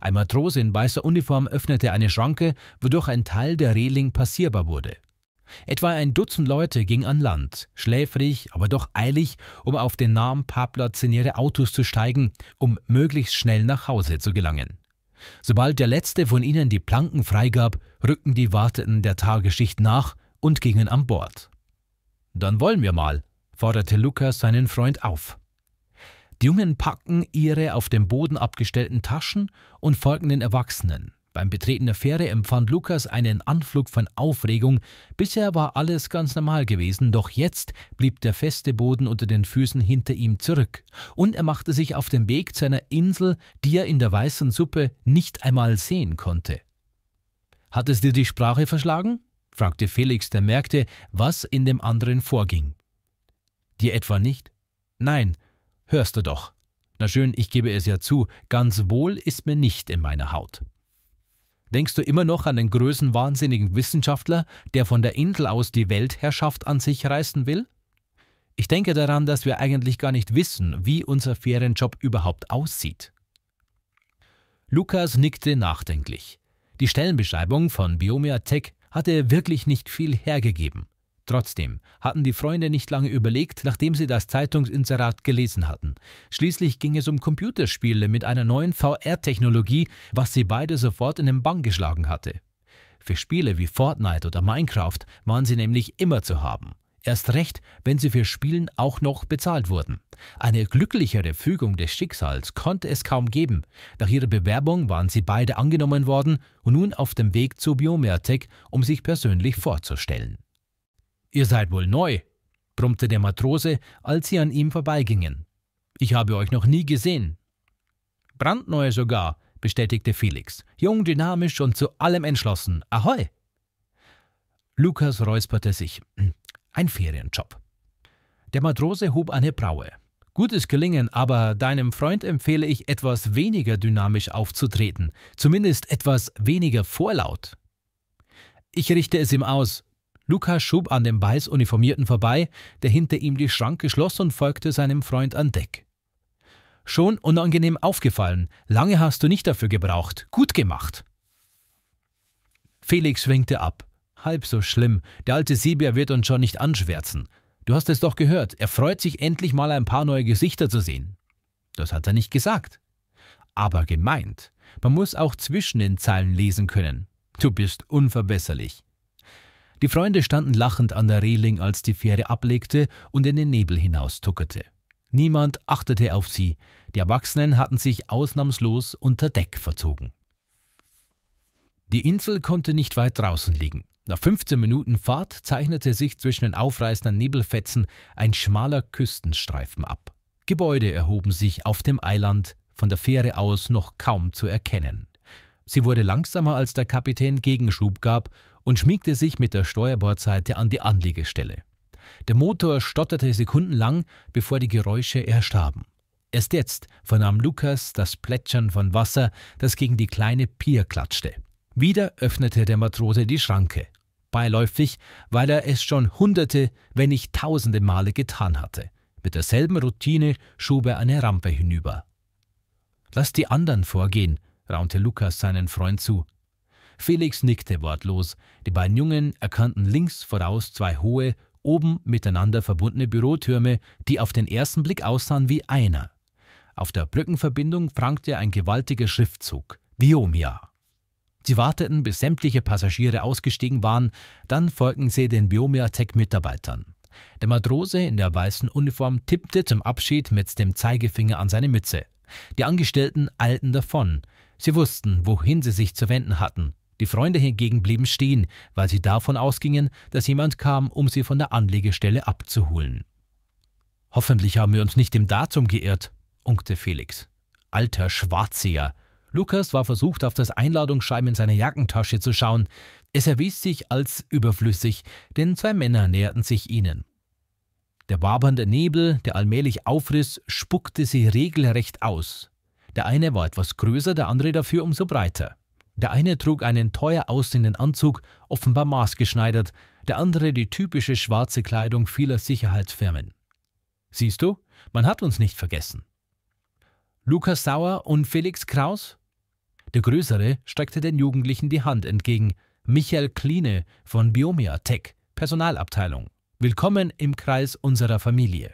Ein Matrose in weißer Uniform öffnete eine Schranke, wodurch ein Teil der Reling passierbar wurde. Etwa ein Dutzend Leute ging an Land, schläfrig, aber doch eilig, um auf den nahen Parkplatz in ihre Autos zu steigen, um möglichst schnell nach Hause zu gelangen. Sobald der letzte von ihnen die Planken freigab, rückten die Warteten der Tagesschicht nach und gingen an Bord. Dann wollen wir mal, forderte Luca seinen Freund auf. Die Jungen packen ihre auf dem Boden abgestellten Taschen und folgen den Erwachsenen. Beim Betreten der Fähre empfand Lukas einen Anflug von Aufregung. Bisher war alles ganz normal gewesen, doch jetzt blieb der feste Boden unter den Füßen hinter ihm zurück. Und er machte sich auf den Weg zu einer Insel, die er in der weißen Suppe nicht einmal sehen konnte. Hat es dir die Sprache verschlagen? fragte Felix, der merkte, was in dem anderen vorging. Dir etwa nicht? Nein, hörst du doch. Na schön, ich gebe es ja zu, ganz wohl ist mir nicht in meiner Haut. Denkst du immer noch an den größenwahnsinnigen Wissenschaftler, der von der Insel aus die Weltherrschaft an sich reißen will? Ich denke daran, dass wir eigentlich gar nicht wissen, wie unser Ferienjob überhaupt aussieht. Lukas nickte nachdenklich. Die Stellenbeschreibung von Biomia Tech hatte er wirklich nicht viel hergegeben. Trotzdem hatten die Freunde nicht lange überlegt, nachdem sie das Zeitungsinserat gelesen hatten. Schließlich ging es um Computerspiele mit einer neuen VR-Technologie, was sie beide sofort in den Bann geschlagen hatte. Für Spiele wie Fortnite oder Minecraft waren sie nämlich immer zu haben. Erst recht, wenn sie für Spielen auch noch bezahlt wurden. Eine glücklichere Fügung des Schicksals konnte es kaum geben. Nach ihrer Bewerbung waren sie beide angenommen worden und nun auf dem Weg zu Biomertec, um sich persönlich vorzustellen. Ihr seid wohl neu, brummte der Matrose, als sie an ihm vorbeigingen. Ich habe euch noch nie gesehen. Brandneu sogar, bestätigte Felix. Jung, dynamisch und zu allem entschlossen. Ahoi! Lukas räusperte sich. Ein Ferienjob. Der Matrose hob eine Braue. Gutes Gelingen, aber deinem Freund empfehle ich, etwas weniger dynamisch aufzutreten, zumindest etwas weniger vorlaut. Ich richte es ihm aus. Lukas schob an dem weiß uniformierten vorbei, der hinter ihm die Schranke schloss und folgte seinem Freund an Deck. Schon unangenehm aufgefallen, lange hast du nicht dafür gebraucht, gut gemacht. Felix winkte ab. Halb so schlimm. Der alte Sieber wird uns schon nicht anschwärzen. Du hast es doch gehört. Er freut sich endlich mal ein paar neue Gesichter zu sehen. Das hat er nicht gesagt. Aber gemeint. Man muss auch zwischen den Zeilen lesen können. Du bist unverbesserlich. Die Freunde standen lachend an der Reling, als die Fähre ablegte und in den Nebel hinaustuckerte. Niemand achtete auf sie. Die Erwachsenen hatten sich ausnahmslos unter Deck verzogen. Die Insel konnte nicht weit draußen liegen. Nach 15 Minuten Fahrt zeichnete sich zwischen den aufreißenden Nebelfetzen ein schmaler Küstenstreifen ab. Gebäude erhoben sich auf dem Eiland, von der Fähre aus noch kaum zu erkennen. Sie wurde langsamer, als der Kapitän Gegenschub gab und schmiegte sich mit der Steuerbordseite an die Anlegestelle. Der Motor stotterte sekundenlang, bevor die Geräusche erstarben. Erst jetzt vernahm Lukas das Plätschern von Wasser, das gegen die kleine Pier klatschte. Wieder öffnete der Matrose die Schranke, beiläufig, weil er es schon hunderte, wenn nicht tausende Male getan hatte. Mit derselben Routine schob er eine Rampe hinüber. Lass die anderen vorgehen, raunte Lukas seinen Freund zu. Felix nickte wortlos. Die beiden Jungen erkannten links voraus zwei hohe, oben miteinander verbundene Bürotürme, die auf den ersten Blick aussahen wie einer. Auf der Brückenverbindung prangte ein gewaltiger Schriftzug: Viomia. Sie warteten, bis sämtliche Passagiere ausgestiegen waren, dann folgten sie den Biomiatec-Mitarbeitern. Der Matrose in der weißen Uniform tippte zum Abschied mit dem Zeigefinger an seine Mütze. Die Angestellten eilten davon. Sie wussten, wohin sie sich zu wenden hatten. Die Freunde hingegen blieben stehen, weil sie davon ausgingen, dass jemand kam, um sie von der Anlegestelle abzuholen. Hoffentlich haben wir uns nicht im Datum geirrt, unkte Felix. Alter Schwarzier, Lukas war versucht, auf das Einladungsschreiben in seiner Jackentasche zu schauen. Es erwies sich als überflüssig, denn zwei Männer näherten sich ihnen. Der wabernde Nebel, der allmählich aufriss, spuckte sie regelrecht aus. Der eine war etwas größer, der andere dafür umso breiter. Der eine trug einen teuer aussehenden Anzug, offenbar maßgeschneidert, der andere die typische schwarze Kleidung vieler Sicherheitsfirmen. Siehst du, man hat uns nicht vergessen. Lukas Sauer und Felix Kraus? Der Größere streckte den Jugendlichen die Hand entgegen. Michael Kline von Biomia Tech, Personalabteilung. Willkommen im Kreis unserer Familie.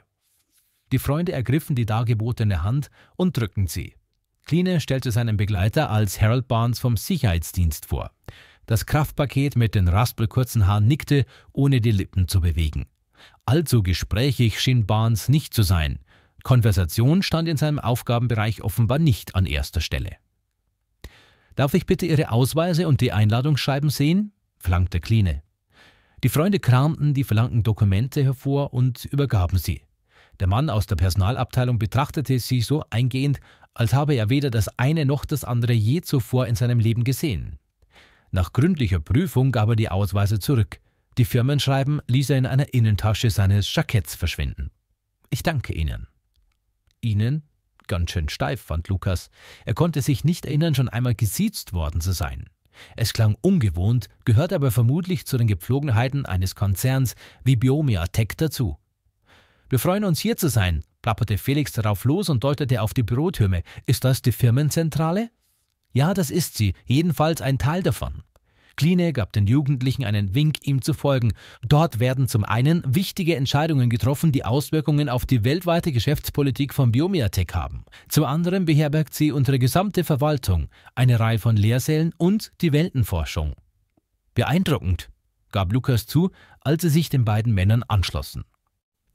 Die Freunde ergriffen die dargebotene Hand und drückten sie. Kline stellte seinen Begleiter als Harold Barnes vom Sicherheitsdienst vor. Das Kraftpaket mit den raspelkurzen Haaren nickte, ohne die Lippen zu bewegen. Allzu also gesprächig schien Barnes nicht zu sein. Konversation stand in seinem Aufgabenbereich offenbar nicht an erster Stelle. Darf ich bitte Ihre Ausweise und die Einladungsscheiben sehen? flankte Kline. Die Freunde kramten die verlangten Dokumente hervor und übergaben sie. Der Mann aus der Personalabteilung betrachtete sie so eingehend, als habe er weder das eine noch das andere je zuvor in seinem Leben gesehen. Nach gründlicher Prüfung gab er die Ausweise zurück. Die Firmenschreiben ließ er in einer Innentasche seines Jacketts verschwinden. Ich danke Ihnen. Ihnen ganz schön steif, fand Lukas. Er konnte sich nicht erinnern, schon einmal gesiezt worden zu sein. Es klang ungewohnt, gehört aber vermutlich zu den Gepflogenheiten eines Konzerns wie Biomia Tech dazu. Wir freuen uns hier zu sein, plapperte Felix darauf los und deutete auf die Bürotürme. Ist das die Firmenzentrale? Ja, das ist sie, jedenfalls ein Teil davon. Kline gab den Jugendlichen einen Wink, ihm zu folgen. Dort werden zum einen wichtige Entscheidungen getroffen, die Auswirkungen auf die weltweite Geschäftspolitik von Biomiatech haben. Zum anderen beherbergt sie unsere gesamte Verwaltung, eine Reihe von Lehrsälen und die Weltenforschung. Beeindruckend, gab Lukas zu, als sie sich den beiden Männern anschlossen.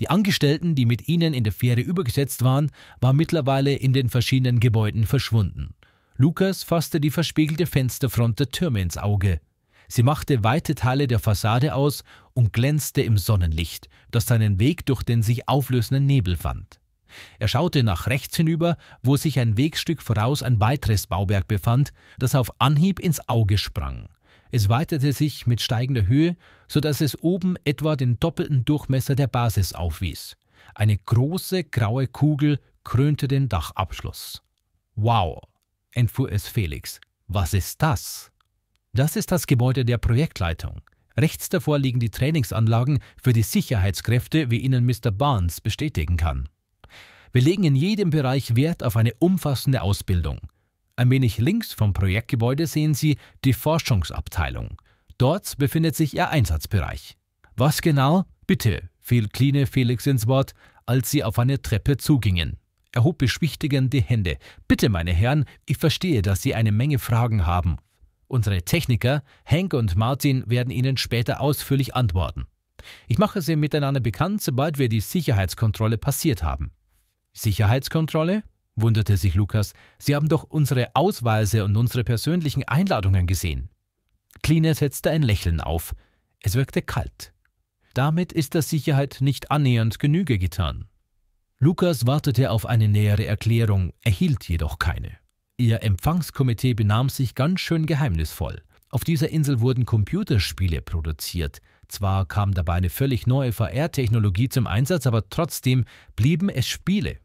Die Angestellten, die mit ihnen in der Fähre übergesetzt waren, waren mittlerweile in den verschiedenen Gebäuden verschwunden. Lukas fasste die verspiegelte Fensterfront der Türme ins Auge. Sie machte weite Teile der Fassade aus und glänzte im Sonnenlicht, das seinen Weg durch den sich auflösenden Nebel fand. Er schaute nach rechts hinüber, wo sich ein Wegstück voraus ein weiteres Bauwerk befand, das auf Anhieb ins Auge sprang. Es weitete sich mit steigender Höhe, so dass es oben etwa den doppelten Durchmesser der Basis aufwies. Eine große graue Kugel krönte den Dachabschluss. Wow, entfuhr es Felix. Was ist das? Das ist das Gebäude der Projektleitung. Rechts davor liegen die Trainingsanlagen für die Sicherheitskräfte, wie Ihnen Mr. Barnes bestätigen kann. Wir legen in jedem Bereich Wert auf eine umfassende Ausbildung. Ein wenig links vom Projektgebäude sehen Sie die Forschungsabteilung. Dort befindet sich Ihr Einsatzbereich. Was genau? Bitte, fiel Kline Felix ins Wort, als sie auf eine Treppe zugingen. Er hob beschwichtigend die Hände. Bitte, meine Herren, ich verstehe, dass Sie eine Menge Fragen haben. Unsere Techniker Henk und Martin werden Ihnen später ausführlich antworten. Ich mache Sie miteinander bekannt, sobald wir die Sicherheitskontrolle passiert haben. Sicherheitskontrolle? wunderte sich Lukas. Sie haben doch unsere Ausweise und unsere persönlichen Einladungen gesehen. Kline setzte ein Lächeln auf. Es wirkte kalt. Damit ist der Sicherheit nicht annähernd Genüge getan. Lukas wartete auf eine nähere Erklärung, erhielt jedoch keine. Ihr Empfangskomitee benahm sich ganz schön geheimnisvoll. Auf dieser Insel wurden Computerspiele produziert. Zwar kam dabei eine völlig neue VR-Technologie zum Einsatz, aber trotzdem blieben es Spiele.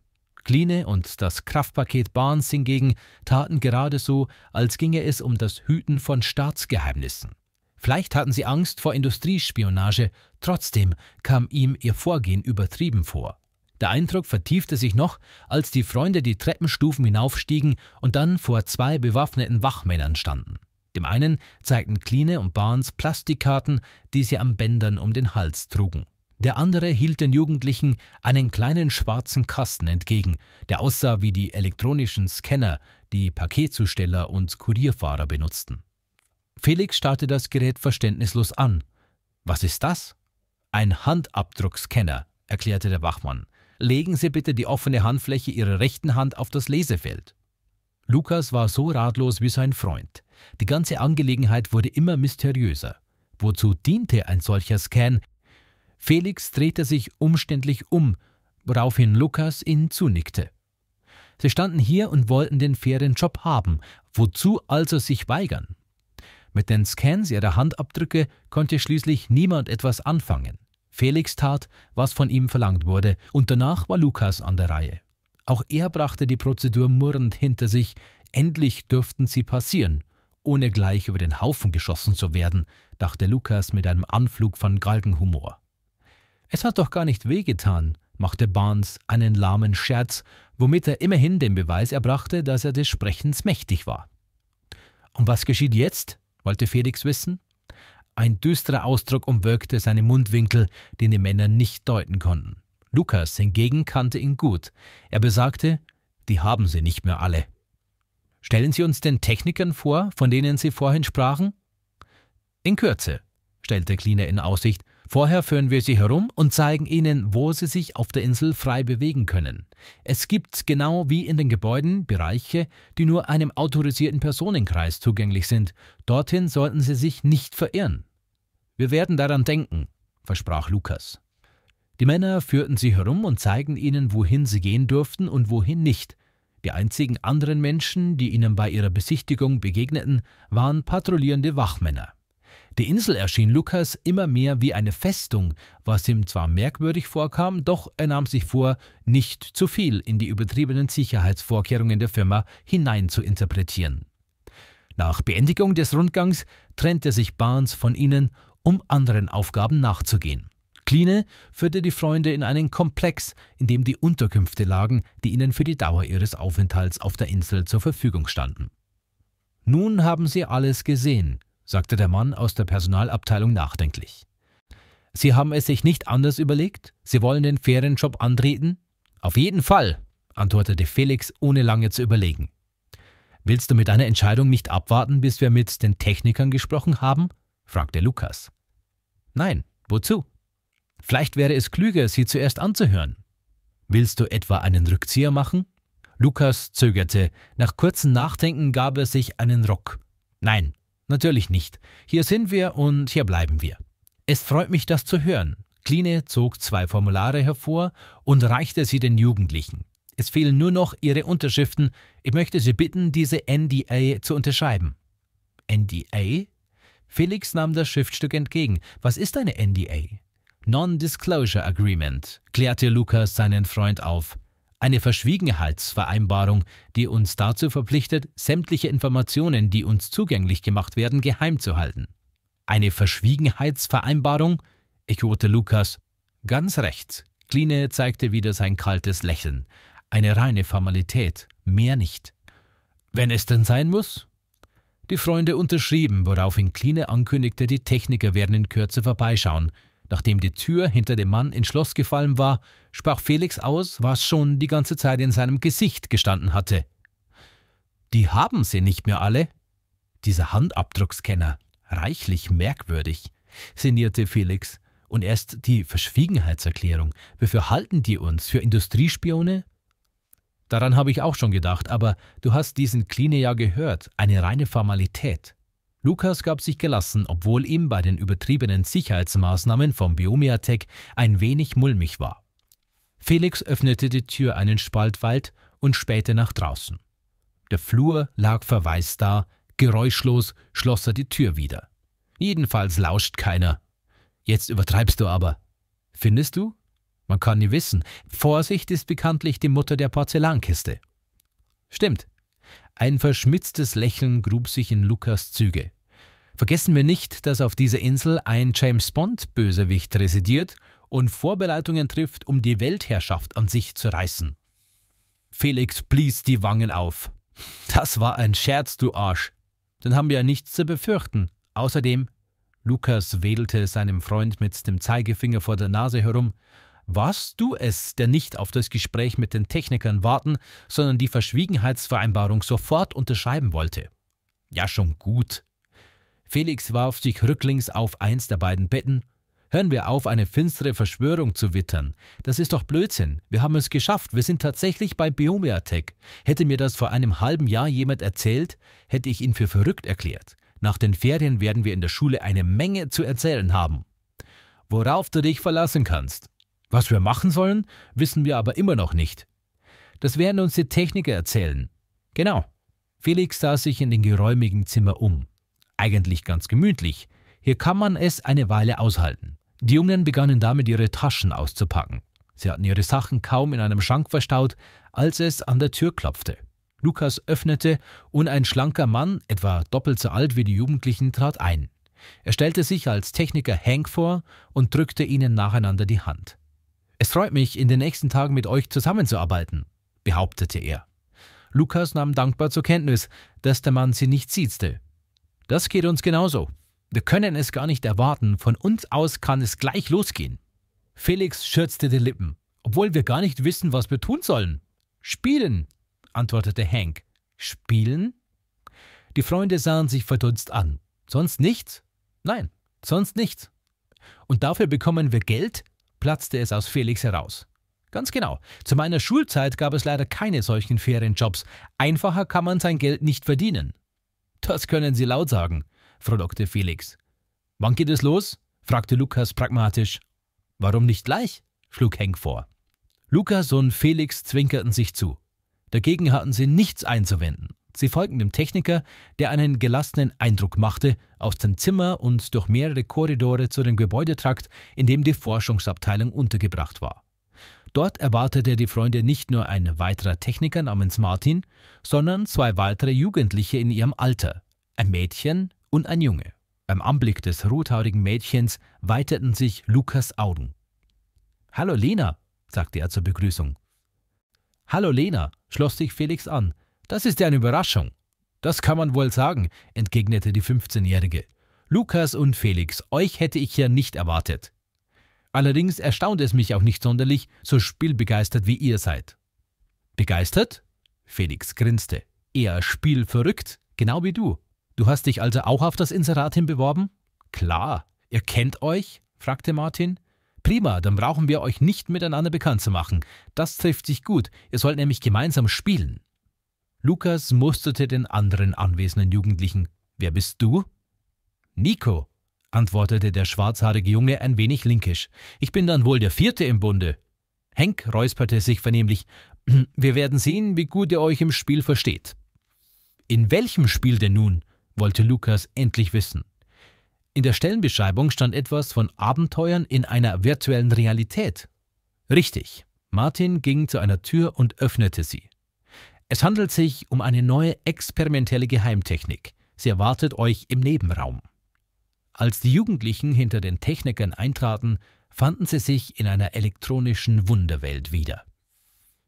Kline und das Kraftpaket Barnes hingegen taten gerade so, als ginge es um das Hüten von Staatsgeheimnissen. Vielleicht hatten sie Angst vor Industriespionage, trotzdem kam ihm ihr Vorgehen übertrieben vor. Der Eindruck vertiefte sich noch, als die Freunde die Treppenstufen hinaufstiegen und dann vor zwei bewaffneten Wachmännern standen. Dem einen zeigten Kline und Barnes Plastikkarten, die sie an Bändern um den Hals trugen. Der andere hielt den Jugendlichen einen kleinen schwarzen Kasten entgegen, der aussah wie die elektronischen Scanner, die Paketzusteller und Kurierfahrer benutzten. Felix starrte das Gerät verständnislos an. Was ist das? Ein Handabdruckscanner, erklärte der Wachmann. Legen Sie bitte die offene Handfläche Ihrer rechten Hand auf das Lesefeld. Lukas war so ratlos wie sein Freund. Die ganze Angelegenheit wurde immer mysteriöser. Wozu diente ein solcher Scan? Felix drehte sich umständlich um, woraufhin Lukas ihn zunickte. Sie standen hier und wollten den fairen Job haben, wozu also sich weigern? Mit den Scans ihrer Handabdrücke konnte schließlich niemand etwas anfangen. Felix tat, was von ihm verlangt wurde, und danach war Lukas an der Reihe. Auch er brachte die Prozedur murrend hinter sich, endlich dürften sie passieren, ohne gleich über den Haufen geschossen zu werden, dachte Lukas mit einem Anflug von Galgenhumor. Es hat doch gar nicht wehgetan, machte Barnes einen lahmen Scherz, womit er immerhin den Beweis erbrachte, dass er des Sprechens mächtig war. Und was geschieht jetzt? wollte Felix wissen. Ein düsterer Ausdruck umwölkte seine Mundwinkel, den die Männer nicht deuten konnten. Lukas hingegen kannte ihn gut. Er besagte, die haben sie nicht mehr alle. Stellen Sie uns den Technikern vor, von denen Sie vorhin sprachen? In Kürze, stellte Kliner in Aussicht, Vorher führen wir sie herum und zeigen ihnen, wo sie sich auf der Insel frei bewegen können. Es gibt genau wie in den Gebäuden Bereiche, die nur einem autorisierten Personenkreis zugänglich sind. Dorthin sollten sie sich nicht verirren. Wir werden daran denken, versprach Lukas. Die Männer führten sie herum und zeigten ihnen, wohin sie gehen durften und wohin nicht. Die einzigen anderen Menschen, die ihnen bei ihrer Besichtigung begegneten, waren patrouillierende Wachmänner. Die Insel erschien Lukas immer mehr wie eine Festung, was ihm zwar merkwürdig vorkam, doch er nahm sich vor, nicht zu viel in die übertriebenen Sicherheitsvorkehrungen der Firma hineinzuinterpretieren. Nach Beendigung des Rundgangs trennte sich Barnes von ihnen um anderen Aufgaben nachzugehen. Kline führte die Freunde in einen Komplex, in dem die Unterkünfte lagen, die ihnen für die Dauer ihres Aufenthalts auf der Insel zur Verfügung standen. Nun haben sie alles gesehen, sagte der Mann aus der Personalabteilung nachdenklich. Sie haben es sich nicht anders überlegt? Sie wollen den Ferienjob antreten? Auf jeden Fall, antwortete Felix, ohne lange zu überlegen. Willst du mit deiner Entscheidung nicht abwarten, bis wir mit den Technikern gesprochen haben? fragte Lukas. Nein, wozu? Vielleicht wäre es klüger, sie zuerst anzuhören. Willst du etwa einen Rückzieher machen? Lukas zögerte. Nach kurzem Nachdenken gab er sich einen Rock. Nein, natürlich nicht. Hier sind wir und hier bleiben wir. Es freut mich, das zu hören. Kline zog zwei Formulare hervor und reichte sie den Jugendlichen. Es fehlen nur noch ihre Unterschriften. Ich möchte Sie bitten, diese NDA zu unterschreiben. NDA? Felix nahm das Schriftstück entgegen. Was ist eine NDA? Non-Disclosure Agreement, klärte Lukas seinen Freund auf. Eine Verschwiegenheitsvereinbarung, die uns dazu verpflichtet, sämtliche Informationen, die uns zugänglich gemacht werden, geheim zu halten. Eine Verschwiegenheitsvereinbarung? echote Lukas. Ganz recht. Kline zeigte wieder sein kaltes Lächeln. Eine reine Formalität, mehr nicht. Wenn es denn sein muss, die Freunde unterschrieben, woraufhin Kline ankündigte, die Techniker werden in Kürze vorbeischauen. Nachdem die Tür hinter dem Mann ins Schloss gefallen war, sprach Felix aus, was schon die ganze Zeit in seinem Gesicht gestanden hatte. Die haben sie nicht mehr alle? Dieser Handabdruckscanner, reichlich merkwürdig, sinnierte Felix. Und erst die Verschwiegenheitserklärung. Wofür halten die uns? Für Industriespione? Daran habe ich auch schon gedacht, aber du hast diesen Kline ja gehört, eine reine Formalität. Lukas gab sich gelassen, obwohl ihm bei den übertriebenen Sicherheitsmaßnahmen vom Biomiatec ein wenig mulmig war. Felix öffnete die Tür einen Spalt weit und spähte nach draußen. Der Flur lag verwaist da, geräuschlos schloss er die Tür wieder. Jedenfalls lauscht keiner. Jetzt übertreibst du aber. Findest du? Man kann nie wissen. Vorsicht ist bekanntlich die Mutter der Porzellankiste. Stimmt. Ein verschmitztes Lächeln grub sich in Lukas Züge. Vergessen wir nicht, dass auf dieser Insel ein James Bond-Bösewicht residiert und Vorbereitungen trifft, um die Weltherrschaft an sich zu reißen. Felix blies die Wangen auf. Das war ein Scherz, du Arsch. Dann haben wir ja nichts zu befürchten. Außerdem, Lukas wedelte seinem Freund mit dem Zeigefinger vor der Nase herum, warst du es, der nicht auf das Gespräch mit den Technikern warten, sondern die Verschwiegenheitsvereinbarung sofort unterschreiben wollte. Ja, schon gut. Felix warf sich rücklings auf eins der beiden Betten. Hören wir auf, eine finstere Verschwörung zu wittern. Das ist doch Blödsinn. Wir haben es geschafft. Wir sind tatsächlich bei Biomiatech. Hätte mir das vor einem halben Jahr jemand erzählt, hätte ich ihn für verrückt erklärt. Nach den Ferien werden wir in der Schule eine Menge zu erzählen haben. Worauf du dich verlassen kannst. Was wir machen sollen, wissen wir aber immer noch nicht. Das werden uns die Techniker erzählen. Genau. Felix sah sich in den geräumigen Zimmer um. Eigentlich ganz gemütlich. Hier kann man es eine Weile aushalten. Die Jungen begannen damit, ihre Taschen auszupacken. Sie hatten ihre Sachen kaum in einem Schrank verstaut, als es an der Tür klopfte. Lukas öffnete und ein schlanker Mann, etwa doppelt so alt wie die Jugendlichen, trat ein. Er stellte sich als Techniker Hank vor und drückte ihnen nacheinander die Hand. Es freut mich, in den nächsten Tagen mit euch zusammenzuarbeiten, behauptete er. Lukas nahm dankbar zur Kenntnis, dass der Mann sie nicht siezte. Das geht uns genauso. Wir können es gar nicht erwarten, von uns aus kann es gleich losgehen. Felix schürzte die Lippen, obwohl wir gar nicht wissen, was wir tun sollen. Spielen, antwortete Hank. Spielen? Die Freunde sahen sich verdutzt an. Sonst nichts? Nein, sonst nichts. Und dafür bekommen wir Geld? platzte es aus Felix heraus. Ganz genau. Zu meiner Schulzeit gab es leider keine solchen Ferienjobs. Einfacher kann man sein Geld nicht verdienen. Das können Sie laut sagen, frohlockte Felix. Wann geht es los? fragte Lukas pragmatisch. Warum nicht gleich? schlug Henk vor. Lukas und Felix zwinkerten sich zu. Dagegen hatten sie nichts einzuwenden. Sie folgten dem Techniker, der einen gelassenen Eindruck machte, aus dem Zimmer und durch mehrere Korridore zu dem Gebäudetrakt, in dem die Forschungsabteilung untergebracht war. Dort erwartete die Freunde nicht nur ein weiterer Techniker namens Martin, sondern zwei weitere Jugendliche in ihrem Alter, ein Mädchen und ein Junge. Beim Anblick des rothaarigen Mädchens weiteten sich Lukas Augen. Hallo Lena, sagte er zur Begrüßung. Hallo Lena, schloss sich Felix an, das ist ja eine Überraschung. Das kann man wohl sagen, entgegnete die 15-Jährige. Lukas und Felix, euch hätte ich ja nicht erwartet. Allerdings erstaunt es mich auch nicht sonderlich, so spielbegeistert wie ihr seid. Begeistert? Felix grinste. Eher spielverrückt, genau wie du. Du hast dich also auch auf das Inserat hin beworben? Klar. Ihr kennt euch? fragte Martin. Prima, dann brauchen wir euch nicht miteinander bekannt zu machen. Das trifft sich gut. Ihr sollt nämlich gemeinsam spielen. Lukas musterte den anderen anwesenden Jugendlichen. Wer bist du? Nico, antwortete der schwarzhaarige Junge ein wenig linkisch. Ich bin dann wohl der Vierte im Bunde. Henk räusperte sich vernehmlich. Wir werden sehen, wie gut ihr euch im Spiel versteht. In welchem Spiel denn nun? wollte Lukas endlich wissen. In der Stellenbeschreibung stand etwas von Abenteuern in einer virtuellen Realität. Richtig. Martin ging zu einer Tür und öffnete sie. Es handelt sich um eine neue experimentelle Geheimtechnik. Sie erwartet euch im Nebenraum. Als die Jugendlichen hinter den Technikern eintraten, fanden sie sich in einer elektronischen Wunderwelt wieder.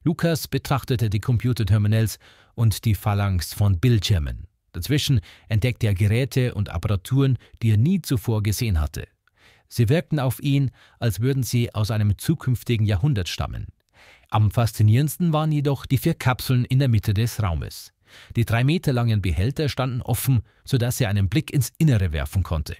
Lukas betrachtete die Computerterminals und die Phalanx von Bildschirmen. Dazwischen entdeckte er Geräte und Apparaturen, die er nie zuvor gesehen hatte. Sie wirkten auf ihn, als würden sie aus einem zukünftigen Jahrhundert stammen. Am faszinierendsten waren jedoch die vier Kapseln in der Mitte des Raumes. Die drei Meter langen Behälter standen offen, sodass er einen Blick ins Innere werfen konnte.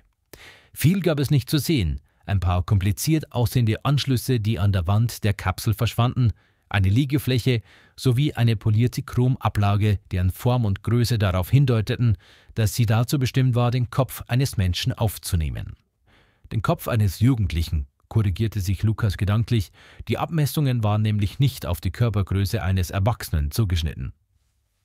Viel gab es nicht zu sehen, ein paar kompliziert aussehende Anschlüsse, die an der Wand der Kapsel verschwanden, eine Liegefläche sowie eine polierte Chromablage, deren Form und Größe darauf hindeuteten, dass sie dazu bestimmt war, den Kopf eines Menschen aufzunehmen. Den Kopf eines Jugendlichen korrigierte sich Lukas gedanklich, die Abmessungen waren nämlich nicht auf die Körpergröße eines Erwachsenen zugeschnitten.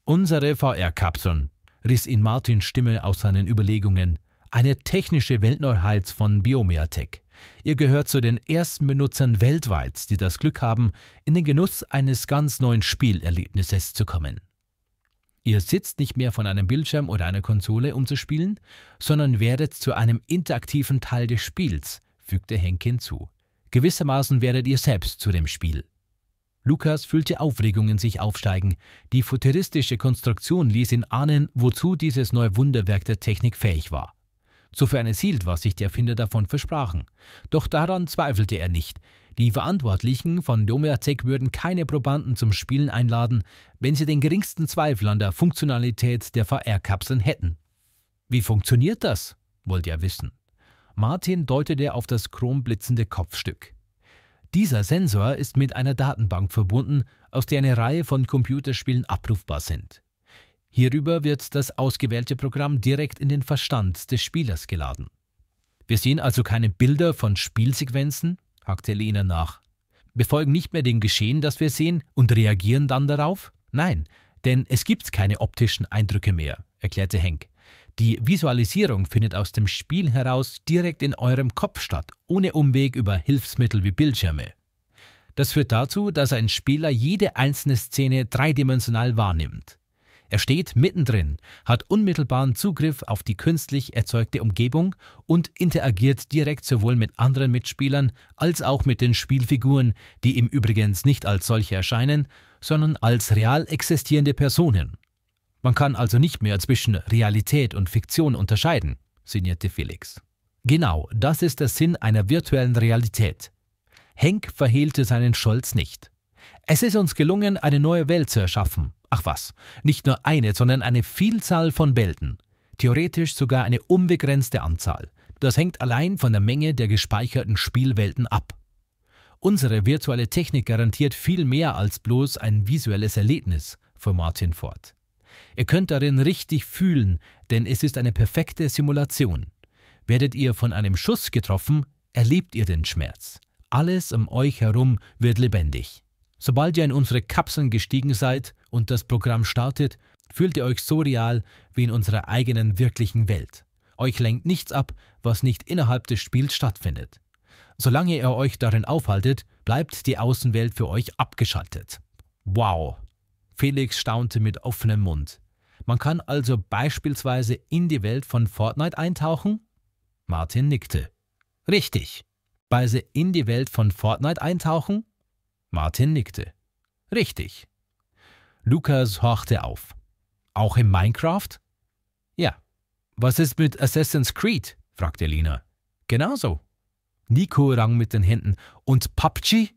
Unsere VR-Kapseln, riss ihn Martins Stimme aus seinen Überlegungen, eine technische Weltneuheit von Biomeatech. Ihr gehört zu den ersten Benutzern weltweit, die das Glück haben, in den Genuss eines ganz neuen Spielerlebnisses zu kommen. Ihr sitzt nicht mehr von einem Bildschirm oder einer Konsole, um zu spielen, sondern werdet zu einem interaktiven Teil des Spiels, fügte Henk hinzu. Gewissermaßen werdet ihr selbst zu dem Spiel. Lukas fühlte Aufregung in sich aufsteigen. Die futuristische Konstruktion ließ ihn ahnen, wozu dieses neue Wunderwerk der Technik fähig war. Sofern es hielt, was sich die Erfinder davon versprachen. Doch daran zweifelte er nicht. Die Verantwortlichen von Domiacek würden keine Probanden zum Spielen einladen, wenn sie den geringsten Zweifel an der Funktionalität der VR-Kapseln hätten. Wie funktioniert das? wollte er wissen. Martin deutete auf das chromblitzende Kopfstück. Dieser Sensor ist mit einer Datenbank verbunden, aus der eine Reihe von Computerspielen abrufbar sind. Hierüber wird das ausgewählte Programm direkt in den Verstand des Spielers geladen. Wir sehen also keine Bilder von Spielsequenzen, hakte Lena nach. Wir folgen nicht mehr dem Geschehen, das wir sehen, und reagieren dann darauf? Nein, denn es gibt keine optischen Eindrücke mehr, erklärte Henk. Die Visualisierung findet aus dem Spiel heraus direkt in eurem Kopf statt, ohne Umweg über Hilfsmittel wie Bildschirme. Das führt dazu, dass ein Spieler jede einzelne Szene dreidimensional wahrnimmt. Er steht mittendrin, hat unmittelbaren Zugriff auf die künstlich erzeugte Umgebung und interagiert direkt sowohl mit anderen Mitspielern als auch mit den Spielfiguren, die ihm übrigens nicht als solche erscheinen, sondern als real existierende Personen. Man kann also nicht mehr zwischen Realität und Fiktion unterscheiden, sinnierte Felix. Genau, das ist der Sinn einer virtuellen Realität. Henk verhehlte seinen Scholz nicht. Es ist uns gelungen, eine neue Welt zu erschaffen. Ach was, nicht nur eine, sondern eine Vielzahl von Welten. Theoretisch sogar eine unbegrenzte Anzahl. Das hängt allein von der Menge der gespeicherten Spielwelten ab. Unsere virtuelle Technik garantiert viel mehr als bloß ein visuelles Erlebnis, fuhr Martin fort. Ihr könnt darin richtig fühlen, denn es ist eine perfekte Simulation. Werdet ihr von einem Schuss getroffen, erlebt ihr den Schmerz. Alles um euch herum wird lebendig. Sobald ihr in unsere Kapseln gestiegen seid und das Programm startet, fühlt ihr euch so real wie in unserer eigenen wirklichen Welt. Euch lenkt nichts ab, was nicht innerhalb des Spiels stattfindet. Solange ihr euch darin aufhaltet, bleibt die Außenwelt für euch abgeschaltet. Wow! Felix staunte mit offenem Mund. Man kann also beispielsweise in die Welt von Fortnite eintauchen? Martin nickte. Richtig. Bei The in die Welt von Fortnite eintauchen? Martin nickte. Richtig. Lukas horchte auf. Auch in Minecraft? Ja. Was ist mit Assassin's Creed? fragte Lina. Genauso. Nico rang mit den Händen. Und PUBG?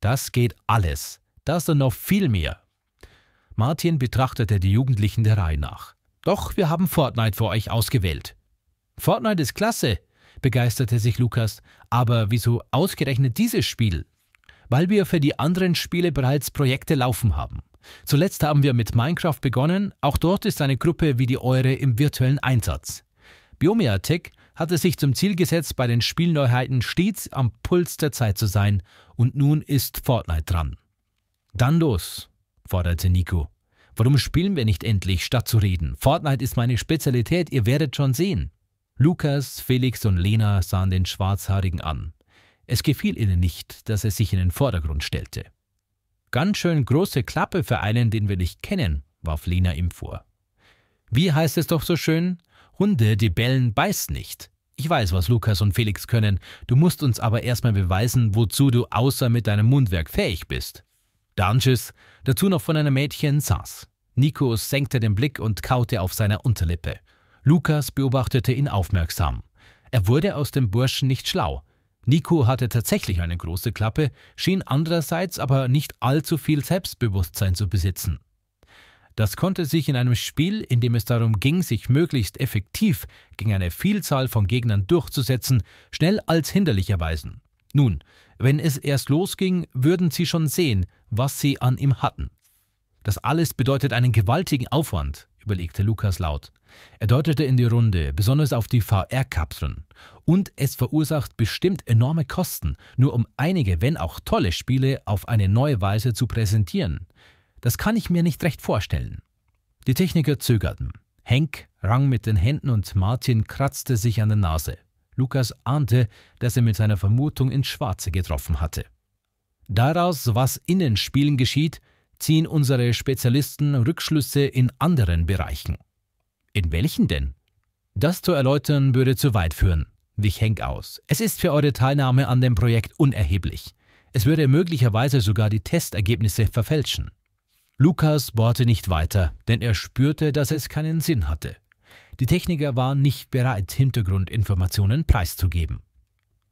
Das geht alles. Das und noch viel mehr. Martin betrachtete die Jugendlichen der Reihe nach. Doch, wir haben Fortnite für euch ausgewählt. Fortnite ist klasse, begeisterte sich Lukas. Aber wieso ausgerechnet dieses Spiel? Weil wir für die anderen Spiele bereits Projekte laufen haben. Zuletzt haben wir mit Minecraft begonnen, auch dort ist eine Gruppe wie die eure im virtuellen Einsatz. Biomeatech hatte sich zum Ziel gesetzt, bei den Spielneuheiten stets am Puls der Zeit zu sein und nun ist Fortnite dran. Dann los! forderte Nico. Warum spielen wir nicht endlich, statt zu reden? Fortnite ist meine Spezialität, ihr werdet schon sehen. Lukas, Felix und Lena sahen den Schwarzhaarigen an. Es gefiel ihnen nicht, dass er sich in den Vordergrund stellte. Ganz schön große Klappe für einen, den wir nicht kennen, warf Lena ihm vor. Wie heißt es doch so schön? Hunde, die bellen, beißt nicht. Ich weiß, was Lukas und Felix können, du musst uns aber erstmal beweisen, wozu du außer mit deinem Mundwerk fähig bist. Dunges, dazu noch von einem Mädchen, saß. Nico senkte den Blick und kaute auf seiner Unterlippe. Lukas beobachtete ihn aufmerksam. Er wurde aus dem Burschen nicht schlau. Nico hatte tatsächlich eine große Klappe, schien andererseits aber nicht allzu viel Selbstbewusstsein zu besitzen. Das konnte sich in einem Spiel, in dem es darum ging, sich möglichst effektiv gegen eine Vielzahl von Gegnern durchzusetzen, schnell als hinderlich erweisen. Nun, wenn es erst losging, würden sie schon sehen, was sie an ihm hatten. Das alles bedeutet einen gewaltigen Aufwand, überlegte Lukas laut. Er deutete in die Runde, besonders auf die VR-Kapseln. Und es verursacht bestimmt enorme Kosten, nur um einige, wenn auch tolle Spiele auf eine neue Weise zu präsentieren. Das kann ich mir nicht recht vorstellen. Die Techniker zögerten. Henk rang mit den Händen und Martin kratzte sich an der Nase. Lukas ahnte, dass er mit seiner Vermutung ins Schwarze getroffen hatte. Daraus, was in den Spielen geschieht, ziehen unsere Spezialisten Rückschlüsse in anderen Bereichen. In welchen denn? Das zu erläutern würde zu weit führen, wich Henk aus. Es ist für eure Teilnahme an dem Projekt unerheblich. Es würde möglicherweise sogar die Testergebnisse verfälschen. Lukas bohrte nicht weiter, denn er spürte, dass es keinen Sinn hatte. Die Techniker waren nicht bereit, Hintergrundinformationen preiszugeben.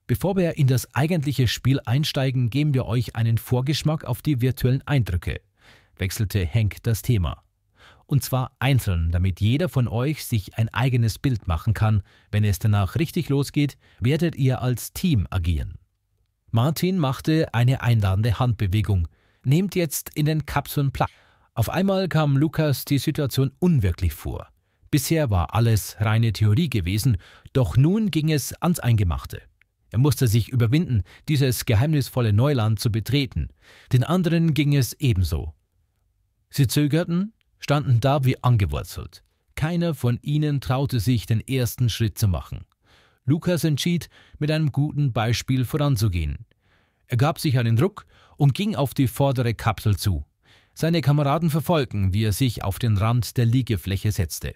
Bevor wir in das eigentliche Spiel einsteigen, geben wir euch einen Vorgeschmack auf die virtuellen Eindrücke, wechselte Henk das Thema. Und zwar einzeln, damit jeder von euch sich ein eigenes Bild machen kann. Wenn es danach richtig losgeht, werdet ihr als Team agieren. Martin machte eine einladende Handbewegung. Nehmt jetzt in den Kapseln Platz. Auf einmal kam Lukas die Situation unwirklich vor. Bisher war alles reine Theorie gewesen, doch nun ging es ans Eingemachte. Er musste sich überwinden, dieses geheimnisvolle Neuland zu betreten. Den anderen ging es ebenso. Sie zögerten, standen da wie angewurzelt. Keiner von ihnen traute sich, den ersten Schritt zu machen. Lukas entschied, mit einem guten Beispiel voranzugehen. Er gab sich einen Ruck und ging auf die vordere Kapsel zu. Seine Kameraden verfolgten, wie er sich auf den Rand der Liegefläche setzte.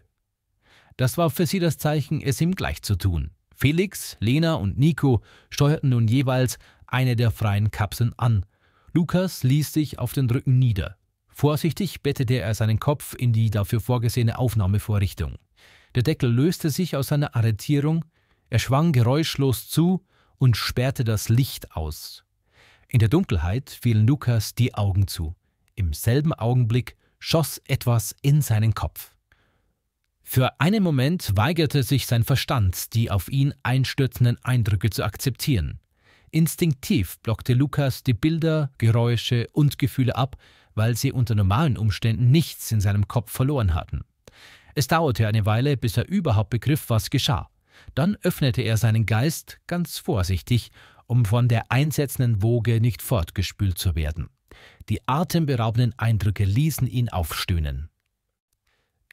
Das war für sie das Zeichen, es ihm gleich zu tun. Felix, Lena und Nico steuerten nun jeweils eine der freien Kapseln an. Lukas ließ sich auf den Rücken nieder. Vorsichtig bettete er seinen Kopf in die dafür vorgesehene Aufnahmevorrichtung. Der Deckel löste sich aus seiner Arretierung, er schwang geräuschlos zu und sperrte das Licht aus. In der Dunkelheit fielen Lukas die Augen zu. Im selben Augenblick schoss etwas in seinen Kopf. Für einen Moment weigerte sich sein Verstand, die auf ihn einstürzenden Eindrücke zu akzeptieren. Instinktiv blockte Lukas die Bilder, Geräusche und Gefühle ab, weil sie unter normalen Umständen nichts in seinem Kopf verloren hatten. Es dauerte eine Weile, bis er überhaupt begriff, was geschah. Dann öffnete er seinen Geist ganz vorsichtig, um von der einsetzenden Woge nicht fortgespült zu werden. Die atemberaubenden Eindrücke ließen ihn aufstöhnen.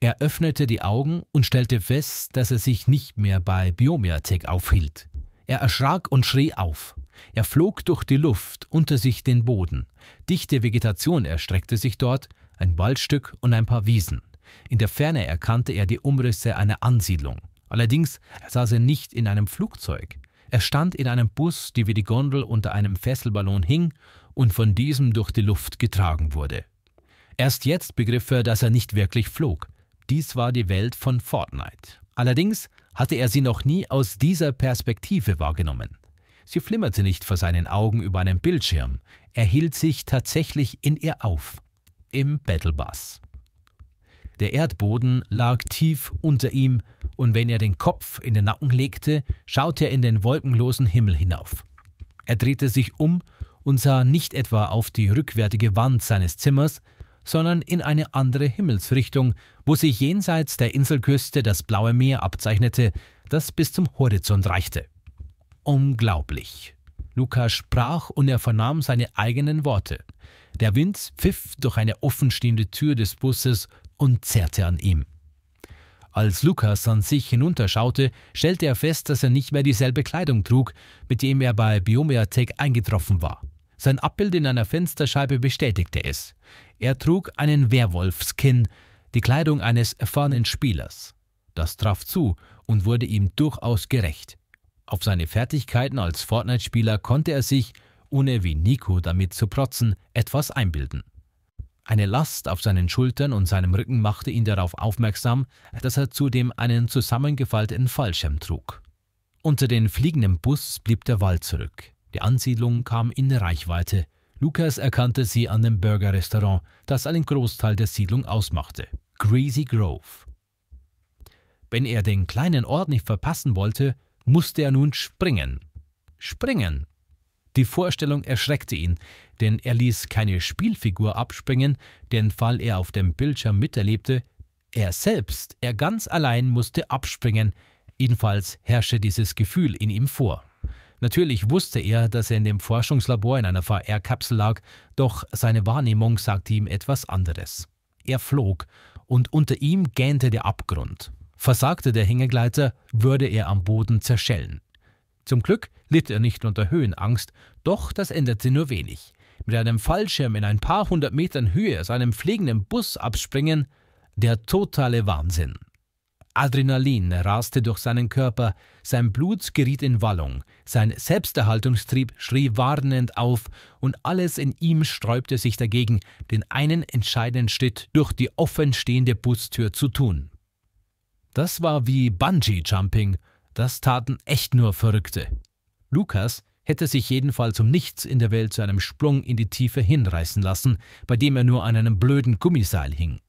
Er öffnete die Augen und stellte fest, dass er sich nicht mehr bei Biomiatek aufhielt. Er erschrak und schrie auf. Er flog durch die Luft, unter sich den Boden. Dichte Vegetation erstreckte sich dort, ein Waldstück und ein paar Wiesen. In der Ferne erkannte er die Umrisse einer Ansiedlung. Allerdings saß er nicht in einem Flugzeug. Er stand in einem Bus, die wie die Gondel unter einem Fesselballon hing und von diesem durch die Luft getragen wurde. Erst jetzt begriff er, dass er nicht wirklich flog. Dies war die Welt von Fortnite. Allerdings hatte er sie noch nie aus dieser Perspektive wahrgenommen. Sie flimmerte nicht vor seinen Augen über einem Bildschirm, er hielt sich tatsächlich in ihr auf. Im Battle Bus. Der Erdboden lag tief unter ihm, und wenn er den Kopf in den Nacken legte, schaute er in den wolkenlosen Himmel hinauf. Er drehte sich um und sah nicht etwa auf die rückwärtige Wand seines Zimmers, sondern in eine andere Himmelsrichtung, wo sich jenseits der Inselküste das blaue Meer abzeichnete, das bis zum Horizont reichte. Unglaublich. Lukas sprach und er vernahm seine eigenen Worte. Der Wind pfiff durch eine offenstehende Tür des Busses und zerrte an ihm. Als Lukas an sich hinunterschaute, stellte er fest, dass er nicht mehr dieselbe Kleidung trug, mit dem er bei Biomeatech eingetroffen war. Sein Abbild in einer Fensterscheibe bestätigte es. Er trug einen Werwolfskin, die Kleidung eines erfahrenen Spielers. Das traf zu und wurde ihm durchaus gerecht. Auf seine Fertigkeiten als Fortnite-Spieler konnte er sich, ohne wie Nico damit zu protzen, etwas einbilden. Eine Last auf seinen Schultern und seinem Rücken machte ihn darauf aufmerksam, dass er zudem einen zusammengefalteten Fallschirm trug. Unter den fliegenden Bus blieb der Wald zurück. Die Ansiedlung kam in Reichweite. Lukas erkannte sie an dem Burgerrestaurant, das einen Großteil der Siedlung ausmachte. Greasy Grove. Wenn er den kleinen Ort nicht verpassen wollte, musste er nun springen. Springen! Die Vorstellung erschreckte ihn, denn er ließ keine Spielfigur abspringen, den Fall er auf dem Bildschirm miterlebte. Er selbst, er ganz allein musste abspringen. Jedenfalls herrschte dieses Gefühl in ihm vor. Natürlich wusste er, dass er in dem Forschungslabor in einer VR-Kapsel lag, doch seine Wahrnehmung sagte ihm etwas anderes. Er flog, und unter ihm gähnte der Abgrund. Versagte der Hängegleiter, würde er am Boden zerschellen. Zum Glück litt er nicht unter Höhenangst, doch das änderte nur wenig. Mit einem Fallschirm in ein paar hundert Metern Höhe aus einem fliegenden Bus abspringen, der totale Wahnsinn. Adrenalin raste durch seinen Körper, sein Blut geriet in Wallung, sein Selbsterhaltungstrieb schrie warnend auf und alles in ihm sträubte sich dagegen, den einen entscheidenden Schritt durch die offenstehende Bustür zu tun. Das war wie Bungee-Jumping, das taten echt nur Verrückte. Lukas hätte sich jedenfalls um nichts in der Welt zu einem Sprung in die Tiefe hinreißen lassen, bei dem er nur an einem blöden Gummiseil hing.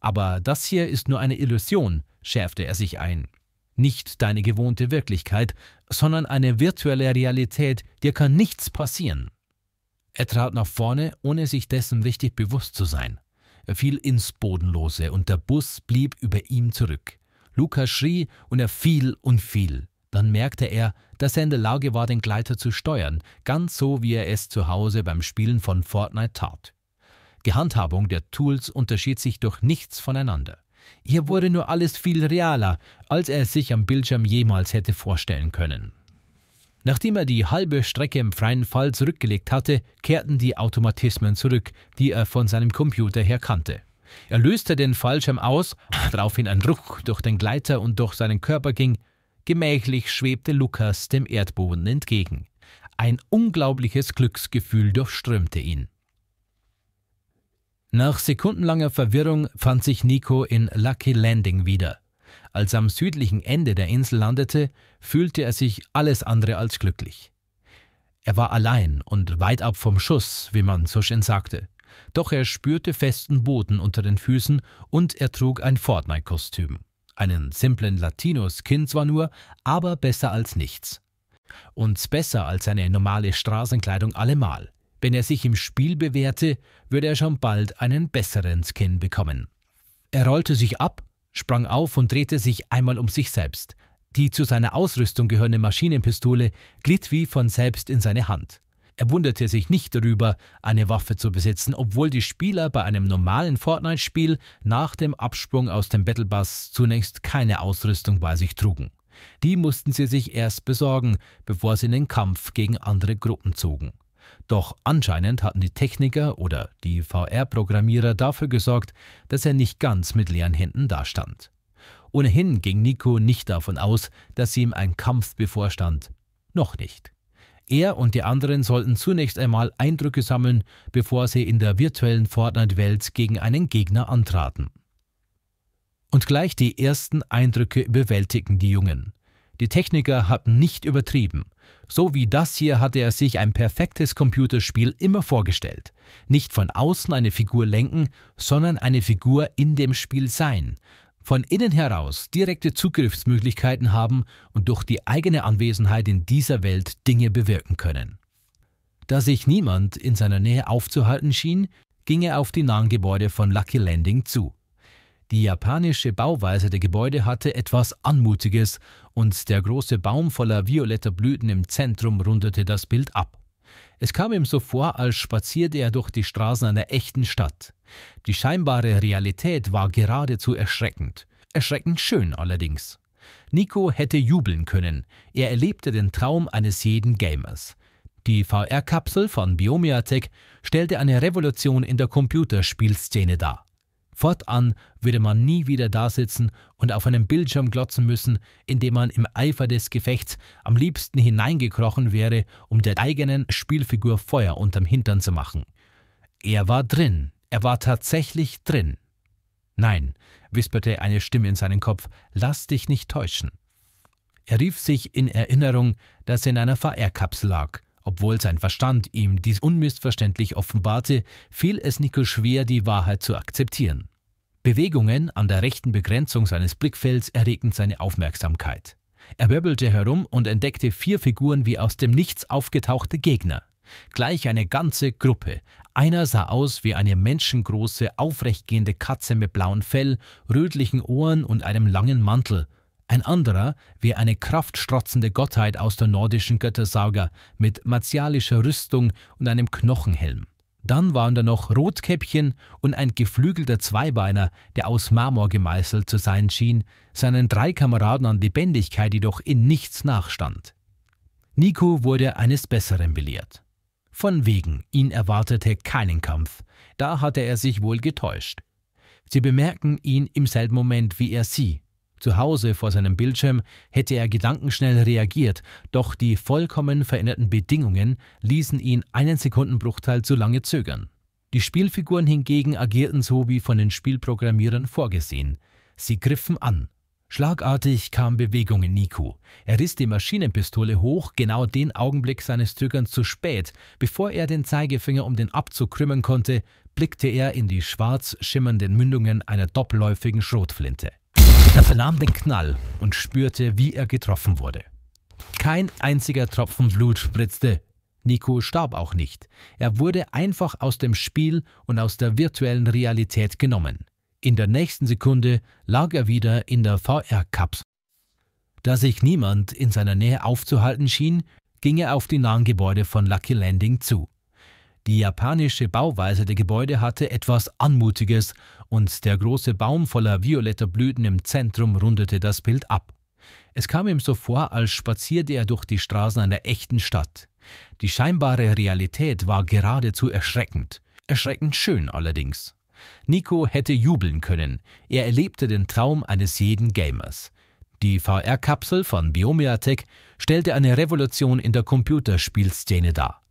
Aber das hier ist nur eine Illusion, schärfte er sich ein. Nicht deine gewohnte Wirklichkeit, sondern eine virtuelle Realität, dir kann nichts passieren. Er trat nach vorne, ohne sich dessen richtig bewusst zu sein. Er fiel ins Bodenlose und der Bus blieb über ihm zurück. Luca schrie und er fiel und fiel. Dann merkte er, dass er in der Lage war, den Gleiter zu steuern, ganz so wie er es zu Hause beim Spielen von Fortnite tat. Die Handhabung der Tools unterschied sich durch nichts voneinander. Hier wurde nur alles viel realer, als er es sich am Bildschirm jemals hätte vorstellen können. Nachdem er die halbe Strecke im freien Fall zurückgelegt hatte, kehrten die Automatismen zurück, die er von seinem Computer her kannte. Er löste den Fallschirm aus, daraufhin ein Ruck durch den Gleiter und durch seinen Körper ging. Gemächlich schwebte Lukas dem Erdboden entgegen. Ein unglaubliches Glücksgefühl durchströmte ihn. Nach sekundenlanger Verwirrung fand sich Nico in Lucky Landing wieder. Als er am südlichen Ende der Insel landete, fühlte er sich alles andere als glücklich. Er war allein und weit ab vom Schuss, wie man so schön sagte. Doch er spürte festen Boden unter den Füßen und er trug ein Fortnite-Kostüm. Einen simplen Latino-Skin zwar nur, aber besser als nichts. Und besser als eine normale Straßenkleidung allemal. Wenn er sich im Spiel bewährte, würde er schon bald einen besseren Skin bekommen. Er rollte sich ab, sprang auf und drehte sich einmal um sich selbst. Die zu seiner Ausrüstung gehörende Maschinenpistole glitt wie von selbst in seine Hand. Er wunderte sich nicht darüber, eine Waffe zu besitzen, obwohl die Spieler bei einem normalen Fortnite-Spiel nach dem Absprung aus dem Battle Bus zunächst keine Ausrüstung bei sich trugen. Die mussten sie sich erst besorgen, bevor sie in den Kampf gegen andere Gruppen zogen. Doch anscheinend hatten die Techniker oder die VR-Programmierer dafür gesorgt, dass er nicht ganz mit leeren Händen dastand. Ohnehin ging Nico nicht davon aus, dass ihm ein Kampf bevorstand. Noch nicht. Er und die anderen sollten zunächst einmal Eindrücke sammeln, bevor sie in der virtuellen Fortnite-Welt gegen einen Gegner antraten. Und gleich die ersten Eindrücke überwältigten die Jungen. Die Techniker hatten nicht übertrieben. So wie das hier hatte er sich ein perfektes Computerspiel immer vorgestellt. Nicht von außen eine Figur lenken, sondern eine Figur in dem Spiel sein. Von innen heraus direkte Zugriffsmöglichkeiten haben und durch die eigene Anwesenheit in dieser Welt Dinge bewirken können. Da sich niemand in seiner Nähe aufzuhalten schien, ging er auf die nahen Gebäude von Lucky Landing zu. Die japanische Bauweise der Gebäude hatte etwas Anmutiges und der große Baum voller violetter Blüten im Zentrum rundete das Bild ab. Es kam ihm so vor, als spazierte er durch die Straßen einer echten Stadt. Die scheinbare Realität war geradezu erschreckend. Erschreckend schön allerdings. Nico hätte jubeln können. Er erlebte den Traum eines jeden Gamers. Die VR-Kapsel von Biomiatech stellte eine Revolution in der Computerspielszene dar. Fortan würde man nie wieder dasitzen und auf einem Bildschirm glotzen müssen, indem man im Eifer des Gefechts am liebsten hineingekrochen wäre, um der eigenen Spielfigur Feuer unterm Hintern zu machen. Er war drin, er war tatsächlich drin. Nein, wisperte eine Stimme in seinen Kopf, lass dich nicht täuschen. Er rief sich in Erinnerung, dass er in einer VR-Kapsel lag obwohl sein Verstand ihm dies unmissverständlich offenbarte, fiel es Nico schwer, die Wahrheit zu akzeptieren. Bewegungen an der rechten Begrenzung seines Blickfelds erregten seine Aufmerksamkeit. Er wirbelte herum und entdeckte vier Figuren wie aus dem Nichts aufgetauchte Gegner. Gleich eine ganze Gruppe. Einer sah aus wie eine menschengroße, aufrechtgehende Katze mit blauem Fell, rötlichen Ohren und einem langen Mantel, ein anderer wie eine kraftstrotzende Gottheit aus der nordischen Göttersauger mit martialischer Rüstung und einem Knochenhelm. Dann waren da noch Rotkäppchen und ein geflügelter Zweibeiner, der aus Marmor gemeißelt zu sein schien, seinen drei Kameraden an Lebendigkeit jedoch in nichts nachstand. Nico wurde eines Besseren belehrt. Von wegen, ihn erwartete keinen Kampf, da hatte er sich wohl getäuscht. Sie bemerken ihn im selben Moment wie er sie, zu Hause vor seinem Bildschirm hätte er gedankenschnell reagiert, doch die vollkommen veränderten Bedingungen ließen ihn einen Sekundenbruchteil zu lange zögern. Die Spielfiguren hingegen agierten so wie von den Spielprogrammierern vorgesehen. Sie griffen an. Schlagartig kam Bewegung in Nico. Er riss die Maschinenpistole hoch, genau den Augenblick seines Zögerns zu spät. Bevor er den Zeigefinger um den Abzug krümmen konnte, blickte er in die schwarz schimmernden Mündungen einer doppelläufigen Schrotflinte. Er vernahm den Knall und spürte, wie er getroffen wurde. Kein einziger Tropfen Blut spritzte. Nico starb auch nicht. Er wurde einfach aus dem Spiel und aus der virtuellen Realität genommen. In der nächsten Sekunde lag er wieder in der VR-Kapsel. Da sich niemand in seiner Nähe aufzuhalten schien, ging er auf die nahen Gebäude von Lucky Landing zu. Die japanische Bauweise der Gebäude hatte etwas Anmutiges und der große Baum voller violetter Blüten im Zentrum rundete das Bild ab. Es kam ihm so vor, als spazierte er durch die Straßen einer echten Stadt. Die scheinbare Realität war geradezu erschreckend. Erschreckend schön allerdings. Nico hätte jubeln können. Er erlebte den Traum eines jeden Gamers. Die VR-Kapsel von Biomiatech stellte eine Revolution in der Computerspielszene dar.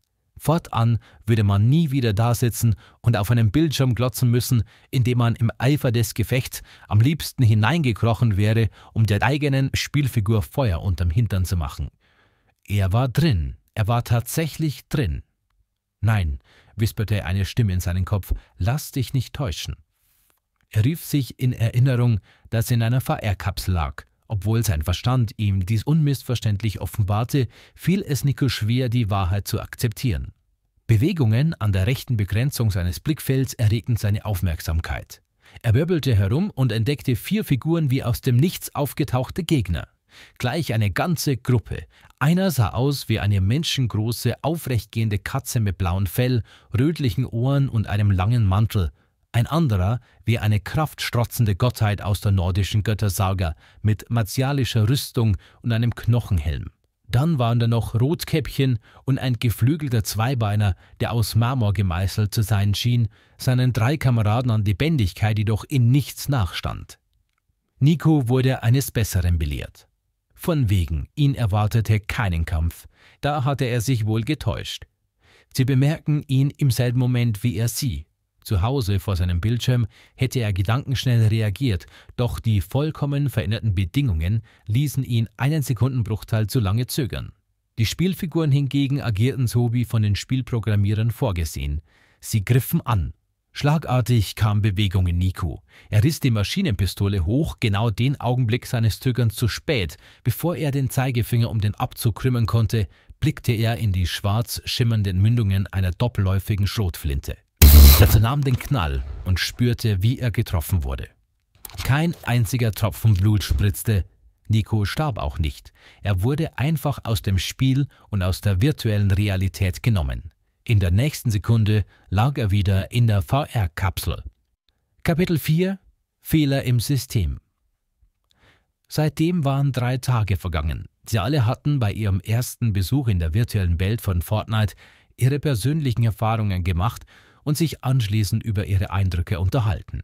Fortan würde man nie wieder dasitzen und auf einem Bildschirm glotzen müssen, indem man im Eifer des Gefechts am liebsten hineingekrochen wäre, um der eigenen Spielfigur Feuer unterm Hintern zu machen. Er war drin, er war tatsächlich drin. Nein, wisperte eine Stimme in seinen Kopf, lass dich nicht täuschen. Er rief sich in Erinnerung, dass er in einer VR-Kapsel lag. Obwohl sein Verstand ihm dies unmissverständlich offenbarte, fiel es Nico schwer, die Wahrheit zu akzeptieren. Bewegungen an der rechten Begrenzung seines Blickfelds erregten seine Aufmerksamkeit. Er wirbelte herum und entdeckte vier Figuren wie aus dem Nichts aufgetauchte Gegner. Gleich eine ganze Gruppe. Einer sah aus wie eine menschengroße, aufrechtgehende Katze mit blauem Fell, rötlichen Ohren und einem langen Mantel ein anderer wie eine kraftstrotzende Gottheit aus der nordischen Göttersaga mit martialischer Rüstung und einem Knochenhelm. Dann waren da noch Rotkäppchen und ein geflügelter Zweibeiner, der aus Marmor gemeißelt zu sein schien, seinen drei Kameraden an Lebendigkeit jedoch in nichts nachstand. Nico wurde eines Besseren belehrt. Von wegen, ihn erwartete keinen Kampf, da hatte er sich wohl getäuscht. Sie bemerken ihn im selben Moment wie er sie, zu Hause vor seinem Bildschirm hätte er gedankenschnell reagiert, doch die vollkommen veränderten Bedingungen ließen ihn einen Sekundenbruchteil zu lange zögern. Die Spielfiguren hingegen agierten so wie von den Spielprogrammierern vorgesehen. Sie griffen an. Schlagartig kam Bewegung in Nico. Er riss die Maschinenpistole hoch, genau den Augenblick seines Zögerns zu spät. Bevor er den Zeigefinger um den Abzug krümmen konnte, blickte er in die schwarz schimmernden Mündungen einer doppelläufigen Schrotflinte. Er vernahm den Knall und spürte, wie er getroffen wurde. Kein einziger Tropfen Blut spritzte, Nico starb auch nicht. Er wurde einfach aus dem Spiel und aus der virtuellen Realität genommen. In der nächsten Sekunde lag er wieder in der VR-Kapsel. Kapitel 4 Fehler im System Seitdem waren drei Tage vergangen. Sie alle hatten bei ihrem ersten Besuch in der virtuellen Welt von Fortnite ihre persönlichen Erfahrungen gemacht und sich anschließend über ihre Eindrücke unterhalten.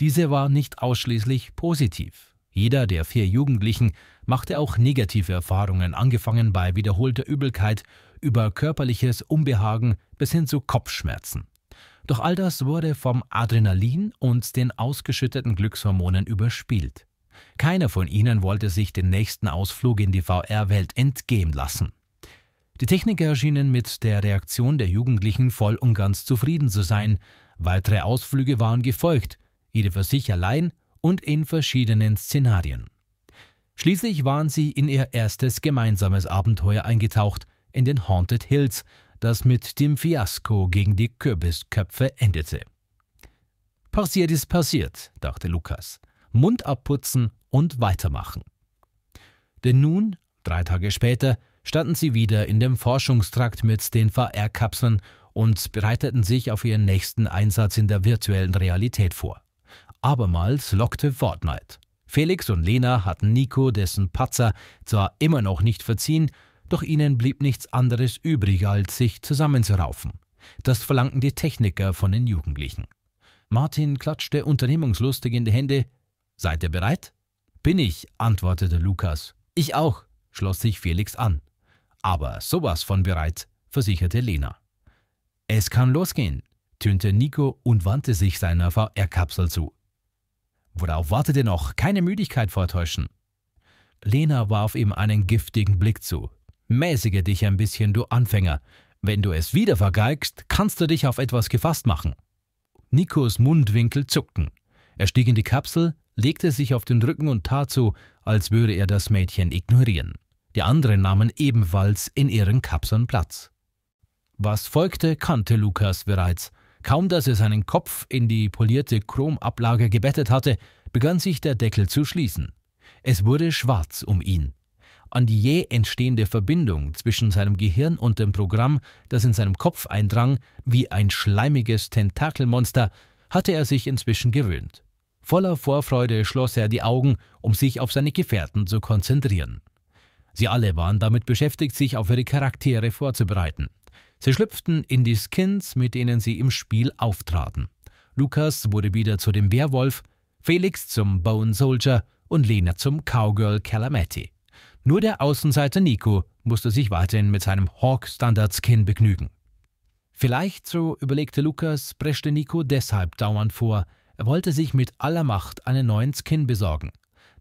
Diese war nicht ausschließlich positiv. Jeder der vier Jugendlichen machte auch negative Erfahrungen, angefangen bei wiederholter Übelkeit, über körperliches Unbehagen bis hin zu Kopfschmerzen. Doch all das wurde vom Adrenalin und den ausgeschütteten Glückshormonen überspielt. Keiner von ihnen wollte sich den nächsten Ausflug in die VR-Welt entgehen lassen. Die Techniker schienen mit der Reaktion der Jugendlichen voll und ganz zufrieden zu sein. Weitere Ausflüge waren gefolgt, jede für sich allein und in verschiedenen Szenarien. Schließlich waren sie in ihr erstes gemeinsames Abenteuer eingetaucht, in den Haunted Hills, das mit dem Fiasko gegen die Kürbisköpfe endete. Passiert ist passiert, dachte Lukas. Mund abputzen und weitermachen. Denn nun, drei Tage später, standen sie wieder in dem Forschungstrakt mit den VR-Kapseln und bereiteten sich auf ihren nächsten Einsatz in der virtuellen Realität vor. Abermals lockte Fortnite. Felix und Lena hatten Nico dessen Patzer zwar immer noch nicht verziehen, doch ihnen blieb nichts anderes übrig, als sich zusammenzuraufen. Das verlangten die Techniker von den Jugendlichen. Martin klatschte unternehmungslustig in die Hände. Seid ihr bereit? Bin ich, antwortete Lukas. Ich auch, schloss sich Felix an. Aber sowas von bereit, versicherte Lena. Es kann losgehen, tönte Nico und wandte sich seiner VR-Kapsel zu. Worauf wartet ihr noch? Keine Müdigkeit vortäuschen. Lena warf ihm einen giftigen Blick zu. Mäßige dich ein bisschen, du Anfänger. Wenn du es wieder vergeigst, kannst du dich auf etwas gefasst machen. Nikos Mundwinkel zuckten. Er stieg in die Kapsel, legte sich auf den Rücken und tat so, als würde er das Mädchen ignorieren. Die anderen nahmen ebenfalls in ihren Kapseln Platz. Was folgte, kannte Lukas bereits. Kaum dass er seinen Kopf in die polierte Chromablage gebettet hatte, begann sich der Deckel zu schließen. Es wurde schwarz um ihn. An die jäh entstehende Verbindung zwischen seinem Gehirn und dem Programm, das in seinem Kopf eindrang, wie ein schleimiges Tentakelmonster, hatte er sich inzwischen gewöhnt. Voller Vorfreude schloss er die Augen, um sich auf seine Gefährten zu konzentrieren. Sie alle waren damit beschäftigt, sich auf ihre Charaktere vorzubereiten. Sie schlüpften in die Skins, mit denen sie im Spiel auftraten. Lukas wurde wieder zu dem Werwolf, Felix zum Bone Soldier und Lena zum Cowgirl Calamity. Nur der Außenseiter Nico musste sich weiterhin mit seinem Hawk-Standard-Skin begnügen. Vielleicht, so überlegte Lukas, preschte Nico deshalb dauernd vor, er wollte sich mit aller Macht einen neuen Skin besorgen.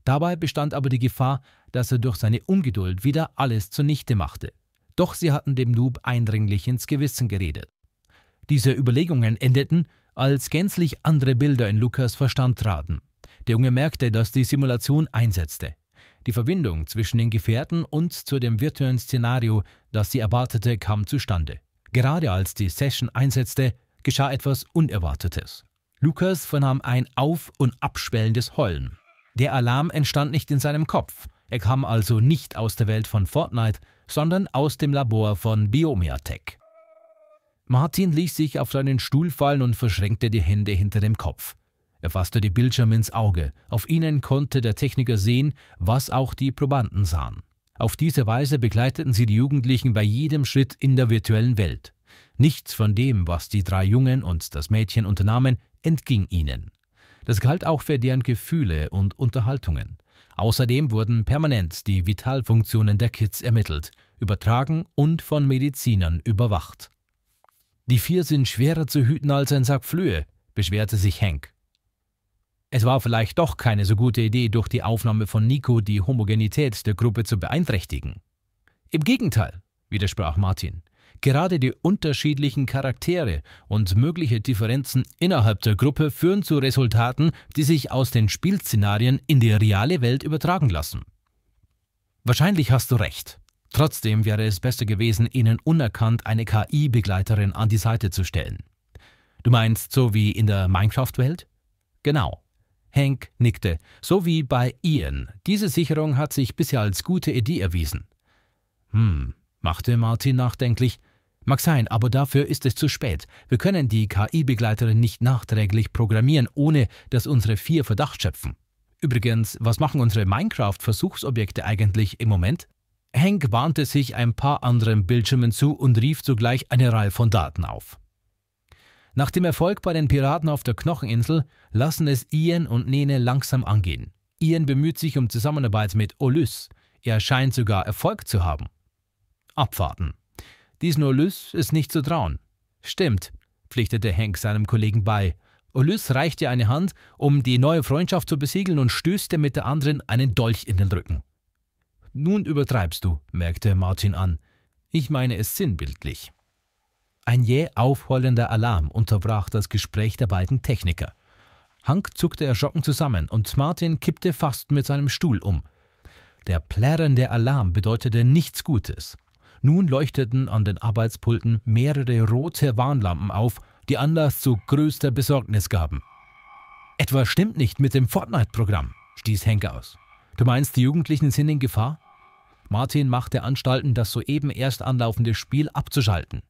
Dabei bestand aber die Gefahr, dass er durch seine Ungeduld wieder alles zunichte machte. Doch sie hatten dem Noob eindringlich ins Gewissen geredet. Diese Überlegungen endeten, als gänzlich andere Bilder in Lukas Verstand traten. Der Junge merkte, dass die Simulation einsetzte. Die Verbindung zwischen den Gefährten und zu dem virtuellen Szenario, das sie erwartete, kam zustande. Gerade als die Session einsetzte, geschah etwas Unerwartetes. Lukas vernahm ein auf- und abschwellendes Heulen. Der Alarm entstand nicht in seinem Kopf, er kam also nicht aus der Welt von Fortnite, sondern aus dem Labor von Biomia Tech. Martin ließ sich auf seinen Stuhl fallen und verschränkte die Hände hinter dem Kopf. Er fasste die Bildschirme ins Auge. Auf ihnen konnte der Techniker sehen, was auch die Probanden sahen. Auf diese Weise begleiteten sie die Jugendlichen bei jedem Schritt in der virtuellen Welt. Nichts von dem, was die drei Jungen und das Mädchen unternahmen, entging ihnen. Das galt auch für deren Gefühle und Unterhaltungen. Außerdem wurden permanent die Vitalfunktionen der Kids ermittelt, übertragen und von Medizinern überwacht. Die vier sind schwerer zu hüten als ein Sack Flöhe, beschwerte sich Hank. Es war vielleicht doch keine so gute Idee, durch die Aufnahme von Nico die Homogenität der Gruppe zu beeinträchtigen. Im Gegenteil, widersprach Martin. Gerade die unterschiedlichen Charaktere und mögliche Differenzen innerhalb der Gruppe führen zu Resultaten, die sich aus den Spielszenarien in die reale Welt übertragen lassen. Wahrscheinlich hast du recht. Trotzdem wäre es besser gewesen, ihnen unerkannt eine KI-Begleiterin an die Seite zu stellen. Du meinst so wie in der Minecraft-Welt? Genau. Hank nickte, so wie bei Ian. Diese Sicherung hat sich bisher als gute Idee erwiesen. Hm, machte Martin nachdenklich. Mag sein, aber dafür ist es zu spät. Wir können die KI-Begleiterin nicht nachträglich programmieren, ohne dass unsere vier Verdacht schöpfen. Übrigens, was machen unsere Minecraft-Versuchsobjekte eigentlich im Moment? Hank warnte sich ein paar anderen Bildschirmen zu und rief sogleich eine Reihe von Daten auf. Nach dem Erfolg bei den Piraten auf der Knocheninsel lassen es Ian und Nene langsam angehen. Ian bemüht sich um Zusammenarbeit mit Olys. Er scheint sogar Erfolg zu haben. Abwarten. Diesen Ulyss ist nicht zu trauen. Stimmt, pflichtete Hank seinem Kollegen bei. Ulyss reichte eine Hand, um die neue Freundschaft zu besiegeln und stößte mit der anderen einen Dolch in den Rücken. Nun übertreibst du, merkte Martin an. Ich meine es sinnbildlich. Ein jäh aufheulender Alarm unterbrach das Gespräch der beiden Techniker. Hank zuckte erschrocken zusammen und Martin kippte fast mit seinem Stuhl um. Der plärrende Alarm bedeutete nichts Gutes. Nun leuchteten an den Arbeitspulten mehrere rote Warnlampen auf, die Anlass zu größter Besorgnis gaben. Etwas stimmt nicht mit dem Fortnite-Programm, stieß Henk aus. Du meinst, die Jugendlichen sind in Gefahr? Martin machte Anstalten, das soeben erst anlaufende Spiel abzuschalten.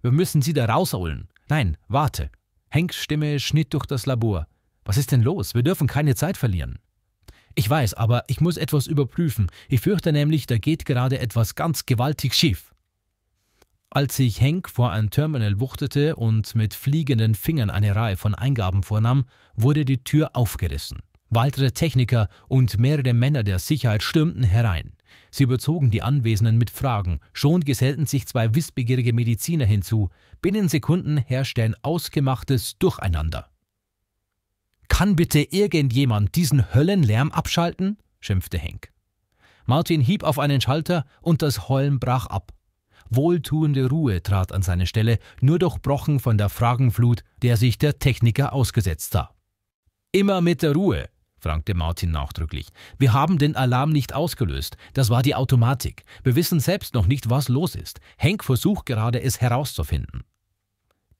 Wir müssen sie da rausholen. Nein, warte. Henks Stimme schnitt durch das Labor. Was ist denn los? Wir dürfen keine Zeit verlieren. Ich weiß, aber ich muss etwas überprüfen. Ich fürchte nämlich, da geht gerade etwas ganz gewaltig schief. Als ich Henk vor ein Terminal wuchtete und mit fliegenden Fingern eine Reihe von Eingaben vornahm, wurde die Tür aufgerissen. Weitere Techniker und mehrere Männer der Sicherheit stürmten herein. Sie überzogen die Anwesenden mit Fragen. Schon gesellten sich zwei wissbegierige Mediziner hinzu. Binnen Sekunden herrschte ein ausgemachtes Durcheinander. Kann bitte irgendjemand diesen Höllenlärm abschalten? schimpfte Henk. Martin hieb auf einen Schalter und das Heulen brach ab. Wohltuende Ruhe trat an seine Stelle, nur durchbrochen von der Fragenflut, der sich der Techniker ausgesetzt sah. Immer mit der Ruhe, fragte Martin nachdrücklich. Wir haben den Alarm nicht ausgelöst. Das war die Automatik. Wir wissen selbst noch nicht, was los ist. Henk versucht gerade, es herauszufinden.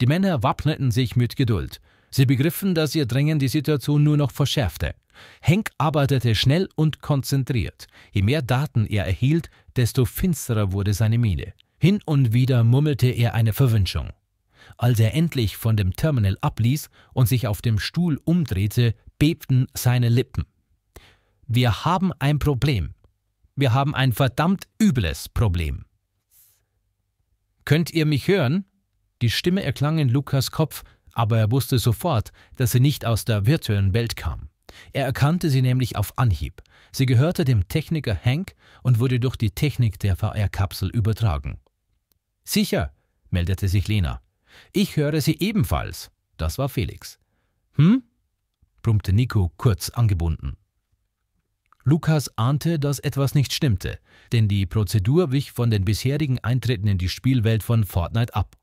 Die Männer wappneten sich mit Geduld. Sie begriffen, dass ihr Drängen die Situation nur noch verschärfte. Henk arbeitete schnell und konzentriert. Je mehr Daten er erhielt, desto finsterer wurde seine Miene. Hin und wieder murmelte er eine Verwünschung. Als er endlich von dem Terminal abließ und sich auf dem Stuhl umdrehte, bebten seine Lippen. Wir haben ein Problem. Wir haben ein verdammt übles Problem. Könnt ihr mich hören? Die Stimme erklang in Lukas Kopf, aber er wusste sofort, dass sie nicht aus der virtuellen Welt kam. Er erkannte sie nämlich auf Anhieb. Sie gehörte dem Techniker Hank und wurde durch die Technik der VR-Kapsel übertragen. Sicher, meldete sich Lena. Ich höre sie ebenfalls. Das war Felix. Hm? brummte Nico kurz angebunden. Lukas ahnte, dass etwas nicht stimmte, denn die Prozedur wich von den bisherigen Eintritten in die Spielwelt von Fortnite ab.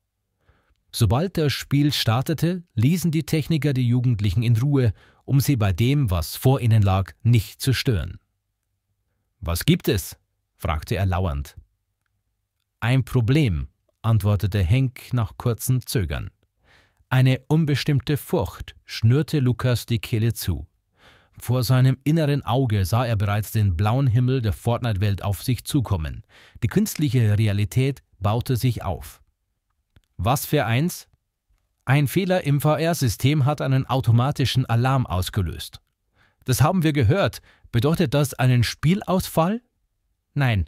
Sobald das Spiel startete, ließen die Techniker die Jugendlichen in Ruhe, um sie bei dem, was vor ihnen lag, nicht zu stören. Was gibt es? fragte er lauernd. Ein Problem, antwortete Henk nach kurzem Zögern. Eine unbestimmte Furcht schnürte Lukas die Kehle zu. Vor seinem inneren Auge sah er bereits den blauen Himmel der Fortnite-Welt auf sich zukommen. Die künstliche Realität baute sich auf. Was für eins? Ein Fehler im VR-System hat einen automatischen Alarm ausgelöst. Das haben wir gehört. Bedeutet das einen Spielausfall? Nein,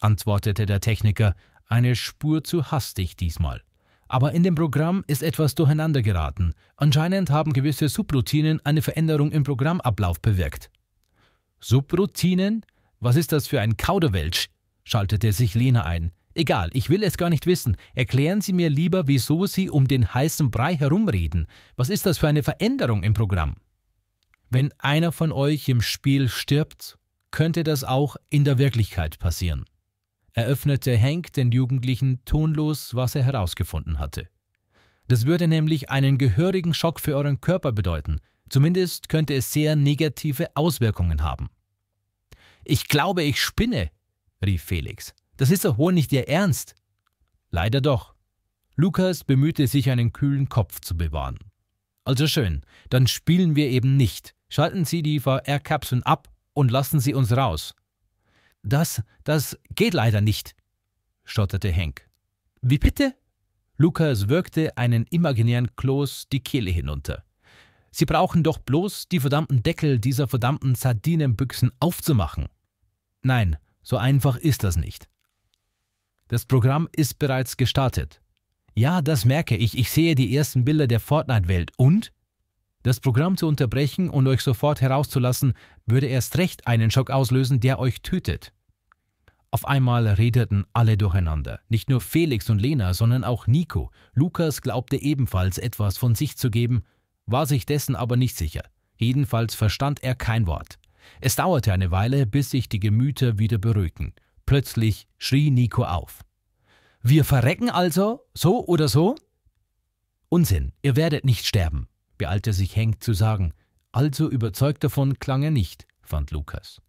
antwortete der Techniker, eine Spur zu hastig diesmal. Aber in dem Programm ist etwas durcheinander geraten. Anscheinend haben gewisse Subroutinen eine Veränderung im Programmablauf bewirkt. Subroutinen? Was ist das für ein Kauderwelsch? schaltete sich Lena ein. Egal, ich will es gar nicht wissen. Erklären Sie mir lieber, wieso Sie um den heißen Brei herumreden. Was ist das für eine Veränderung im Programm? Wenn einer von euch im Spiel stirbt, könnte das auch in der Wirklichkeit passieren. Eröffnete Hank den Jugendlichen tonlos, was er herausgefunden hatte. Das würde nämlich einen gehörigen Schock für euren Körper bedeuten. Zumindest könnte es sehr negative Auswirkungen haben. Ich glaube, ich spinne, rief Felix. Das ist doch wohl nicht Ihr Ernst. Leider doch. Lukas bemühte sich, einen kühlen Kopf zu bewahren. Also schön, dann spielen wir eben nicht. Schalten Sie die VR-Kapseln ab und lassen Sie uns raus. Das, das geht leider nicht, stotterte Henk. Wie bitte? Lukas wirkte einen imaginären Kloß die Kehle hinunter. Sie brauchen doch bloß die verdammten Deckel dieser verdammten Sardinenbüchsen aufzumachen. Nein, so einfach ist das nicht. Das Programm ist bereits gestartet. Ja, das merke ich. Ich sehe die ersten Bilder der Fortnite-Welt. Und? Das Programm zu unterbrechen und euch sofort herauszulassen, würde erst recht einen Schock auslösen, der euch tötet. Auf einmal redeten alle durcheinander. Nicht nur Felix und Lena, sondern auch Nico. Lukas glaubte ebenfalls etwas von sich zu geben, war sich dessen aber nicht sicher. Jedenfalls verstand er kein Wort. Es dauerte eine Weile, bis sich die Gemüter wieder beruhigten. Plötzlich schrie Nico auf. Wir verrecken also, so oder so? Unsinn, ihr werdet nicht sterben, beeilte sich Hank zu sagen. Also überzeugt davon klang er nicht, fand Lukas.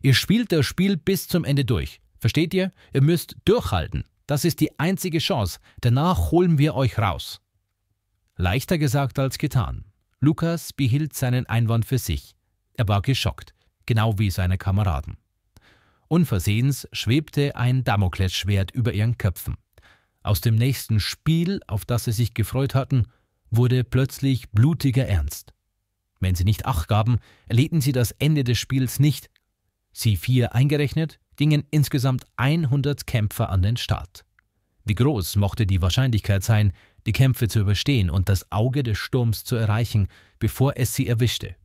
Ihr spielt das Spiel bis zum Ende durch. Versteht ihr? Ihr müsst durchhalten. Das ist die einzige Chance. Danach holen wir euch raus. Leichter gesagt als getan. Lukas behielt seinen Einwand für sich. Er war geschockt, genau wie seine Kameraden. Unversehens schwebte ein Damoklesschwert über ihren Köpfen. Aus dem nächsten Spiel, auf das sie sich gefreut hatten, wurde plötzlich blutiger Ernst. Wenn sie nicht Acht gaben, erlebten sie das Ende des Spiels nicht. Sie vier eingerechnet, gingen insgesamt 100 Kämpfer an den Start. Wie groß mochte die Wahrscheinlichkeit sein, die Kämpfe zu überstehen und das Auge des Sturms zu erreichen, bevor es sie erwischte?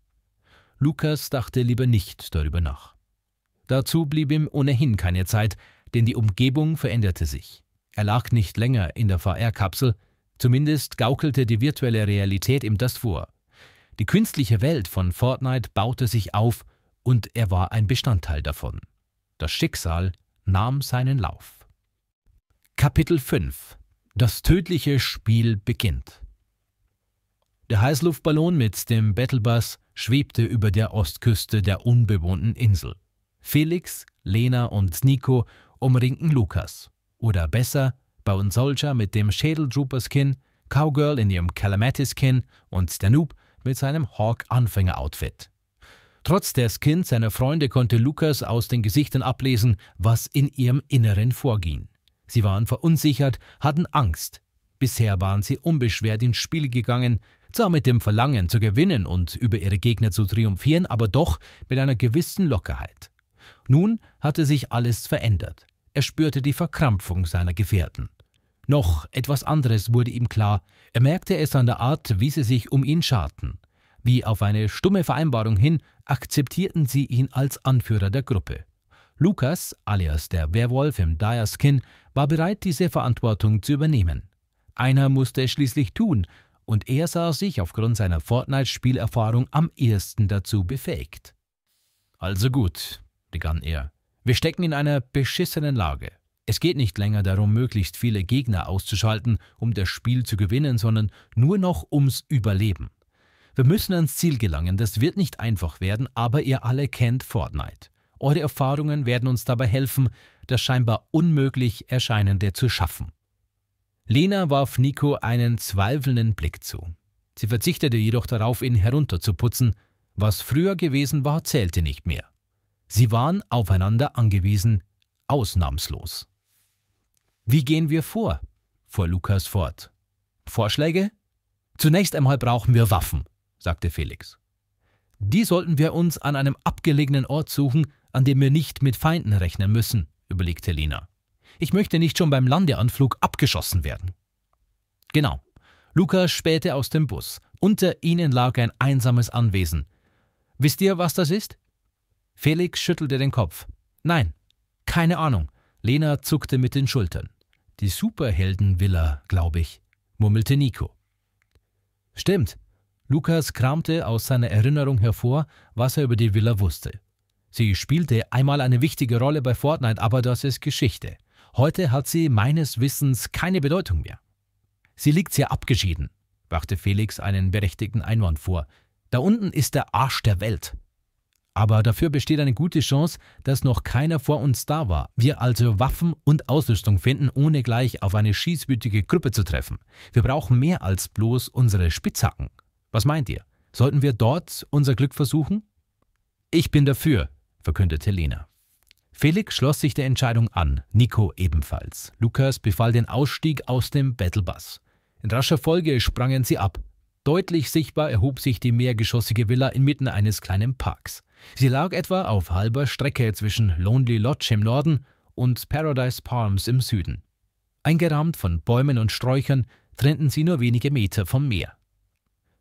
Lukas dachte lieber nicht darüber nach. Dazu blieb ihm ohnehin keine Zeit, denn die Umgebung veränderte sich. Er lag nicht länger in der VR-Kapsel, zumindest gaukelte die virtuelle Realität ihm das vor. Die künstliche Welt von Fortnite baute sich auf und er war ein Bestandteil davon. Das Schicksal nahm seinen Lauf. Kapitel 5 Das tödliche Spiel beginnt. Der Heißluftballon mit dem Battlebus schwebte über der Ostküste der unbewohnten Insel. Felix, Lena und Nico umringen Lukas. Oder besser, Bone Soldier mit dem Schädeldrooper-Skin, Cowgirl in ihrem Calamity-Skin und der Noob mit seinem Hawk-Anfänger-Outfit. Trotz der Skins seiner Freunde konnte Lukas aus den Gesichtern ablesen, was in ihrem Inneren vorging. Sie waren verunsichert, hatten Angst. Bisher waren sie unbeschwert ins Spiel gegangen, zwar mit dem Verlangen zu gewinnen und über ihre Gegner zu triumphieren, aber doch mit einer gewissen Lockerheit. Nun hatte sich alles verändert. Er spürte die Verkrampfung seiner Gefährten. Noch etwas anderes wurde ihm klar. Er merkte es an der Art, wie sie sich um ihn scharten. Wie auf eine stumme Vereinbarung hin akzeptierten sie ihn als Anführer der Gruppe. Lukas, alias der Werwolf im Dire war bereit, diese Verantwortung zu übernehmen. Einer musste es schließlich tun, und er sah sich aufgrund seiner Fortnite-Spielerfahrung am ehesten dazu befähigt. Also gut, begann er. Wir stecken in einer beschissenen Lage. Es geht nicht länger darum, möglichst viele Gegner auszuschalten, um das Spiel zu gewinnen, sondern nur noch ums Überleben. Wir müssen ans Ziel gelangen, das wird nicht einfach werden, aber ihr alle kennt Fortnite. Eure Erfahrungen werden uns dabei helfen, das scheinbar unmöglich Erscheinende zu schaffen. Lena warf Nico einen zweifelnden Blick zu. Sie verzichtete jedoch darauf, ihn herunterzuputzen. Was früher gewesen war, zählte nicht mehr. Sie waren aufeinander angewiesen, ausnahmslos. Wie gehen wir vor? fuhr Lukas fort. Vorschläge? Zunächst einmal brauchen wir Waffen, sagte Felix. Die sollten wir uns an einem abgelegenen Ort suchen, an dem wir nicht mit Feinden rechnen müssen, überlegte Lina. Ich möchte nicht schon beim Landeanflug abgeschossen werden. Genau. Lukas spähte aus dem Bus. Unter ihnen lag ein einsames Anwesen. Wisst ihr, was das ist? Felix schüttelte den Kopf. Nein, keine Ahnung. Lena zuckte mit den Schultern. Die Superheldenvilla, glaube ich, murmelte Nico. Stimmt. Lukas kramte aus seiner Erinnerung hervor, was er über die Villa wusste. Sie spielte einmal eine wichtige Rolle bei Fortnite, aber das ist Geschichte. Heute hat sie meines Wissens keine Bedeutung mehr. Sie liegt sehr abgeschieden, brachte Felix einen berechtigten Einwand vor. Da unten ist der Arsch der Welt. Aber dafür besteht eine gute Chance, dass noch keiner vor uns da war. Wir also Waffen und Ausrüstung finden, ohne gleich auf eine schießwütige Gruppe zu treffen. Wir brauchen mehr als bloß unsere Spitzhacken. Was meint ihr? Sollten wir dort unser Glück versuchen? Ich bin dafür, verkündete Lena. Felix schloss sich der Entscheidung an, Nico ebenfalls. Lukas befahl den Ausstieg aus dem Battlebus. In rascher Folge sprangen sie ab. Deutlich sichtbar erhob sich die mehrgeschossige Villa inmitten eines kleinen Parks. Sie lag etwa auf halber Strecke zwischen Lonely Lodge im Norden und Paradise Palms im Süden. Eingerahmt von Bäumen und Sträuchern trennten sie nur wenige Meter vom Meer.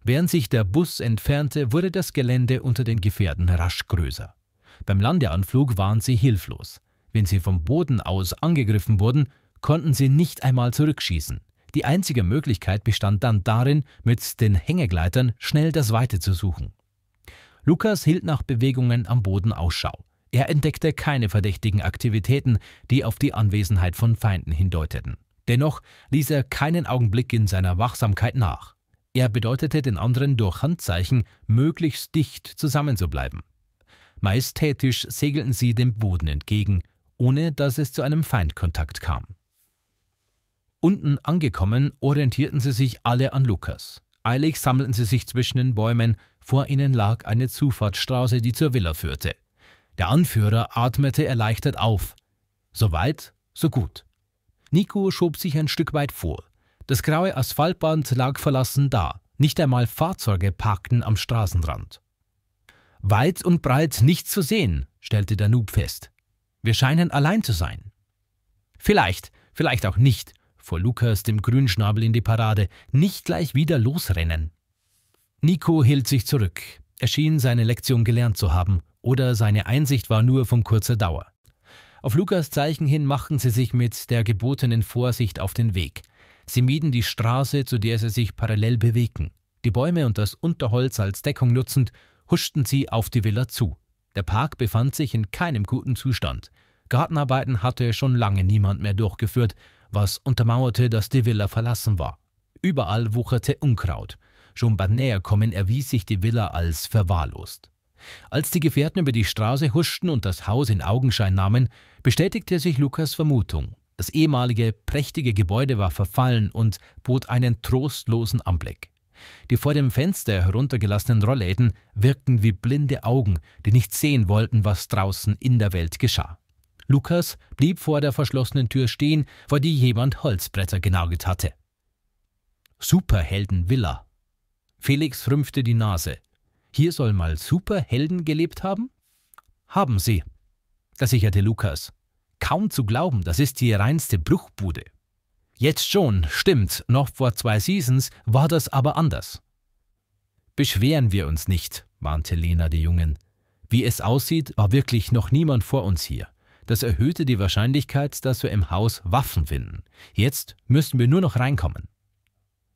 Während sich der Bus entfernte, wurde das Gelände unter den Gefährten rasch größer. Beim Landeanflug waren sie hilflos. Wenn sie vom Boden aus angegriffen wurden, konnten sie nicht einmal zurückschießen. Die einzige Möglichkeit bestand dann darin, mit den Hängegleitern schnell das Weite zu suchen. Lukas hielt nach Bewegungen am Boden Ausschau. Er entdeckte keine verdächtigen Aktivitäten, die auf die Anwesenheit von Feinden hindeuteten. Dennoch ließ er keinen Augenblick in seiner Wachsamkeit nach. Er bedeutete den anderen durch Handzeichen, möglichst dicht zusammenzubleiben. Majestätisch segelten sie dem Boden entgegen, ohne dass es zu einem Feindkontakt kam. Unten angekommen orientierten sie sich alle an Lukas. Eilig sammelten sie sich zwischen den Bäumen, vor ihnen lag eine Zufahrtsstraße, die zur Villa führte. Der Anführer atmete erleichtert auf. So weit, so gut. Nico schob sich ein Stück weit vor. Das graue Asphaltband lag verlassen da, nicht einmal Fahrzeuge parkten am Straßenrand. Weit und breit nichts zu sehen, stellte der Noob fest. Wir scheinen allein zu sein. Vielleicht, vielleicht auch nicht, vor Lukas dem Grünschnabel in die Parade, nicht gleich wieder losrennen. Nico hielt sich zurück. Er schien seine Lektion gelernt zu haben, oder seine Einsicht war nur von kurzer Dauer. Auf Lukas Zeichen hin machten sie sich mit der gebotenen Vorsicht auf den Weg. Sie mieden die Straße, zu der sie sich parallel bewegten. Die Bäume und das Unterholz als Deckung nutzend, huschten sie auf die Villa zu. Der Park befand sich in keinem guten Zustand. Gartenarbeiten hatte schon lange niemand mehr durchgeführt, was untermauerte, dass die Villa verlassen war. Überall wucherte Unkraut. Schon beim Näherkommen erwies sich die Villa als verwahrlost. Als die Gefährten über die Straße huschten und das Haus in Augenschein nahmen, bestätigte sich Lukas Vermutung. Das ehemalige, prächtige Gebäude war verfallen und bot einen trostlosen Anblick. Die vor dem Fenster heruntergelassenen Rollläden wirkten wie blinde Augen, die nicht sehen wollten, was draußen in der Welt geschah. Lukas blieb vor der verschlossenen Tür stehen, vor die jemand Holzbretter genagelt hatte. Superheldenvilla. Felix rümpfte die Nase. Hier soll mal Superhelden gelebt haben? Haben sie, versicherte Lukas. Kaum zu glauben, das ist die reinste Bruchbude. Jetzt schon, stimmt, noch vor zwei Seasons war das aber anders. Beschweren wir uns nicht, warnte Lena die Jungen. Wie es aussieht, war wirklich noch niemand vor uns hier. Das erhöhte die Wahrscheinlichkeit, dass wir im Haus Waffen finden. Jetzt müssen wir nur noch reinkommen.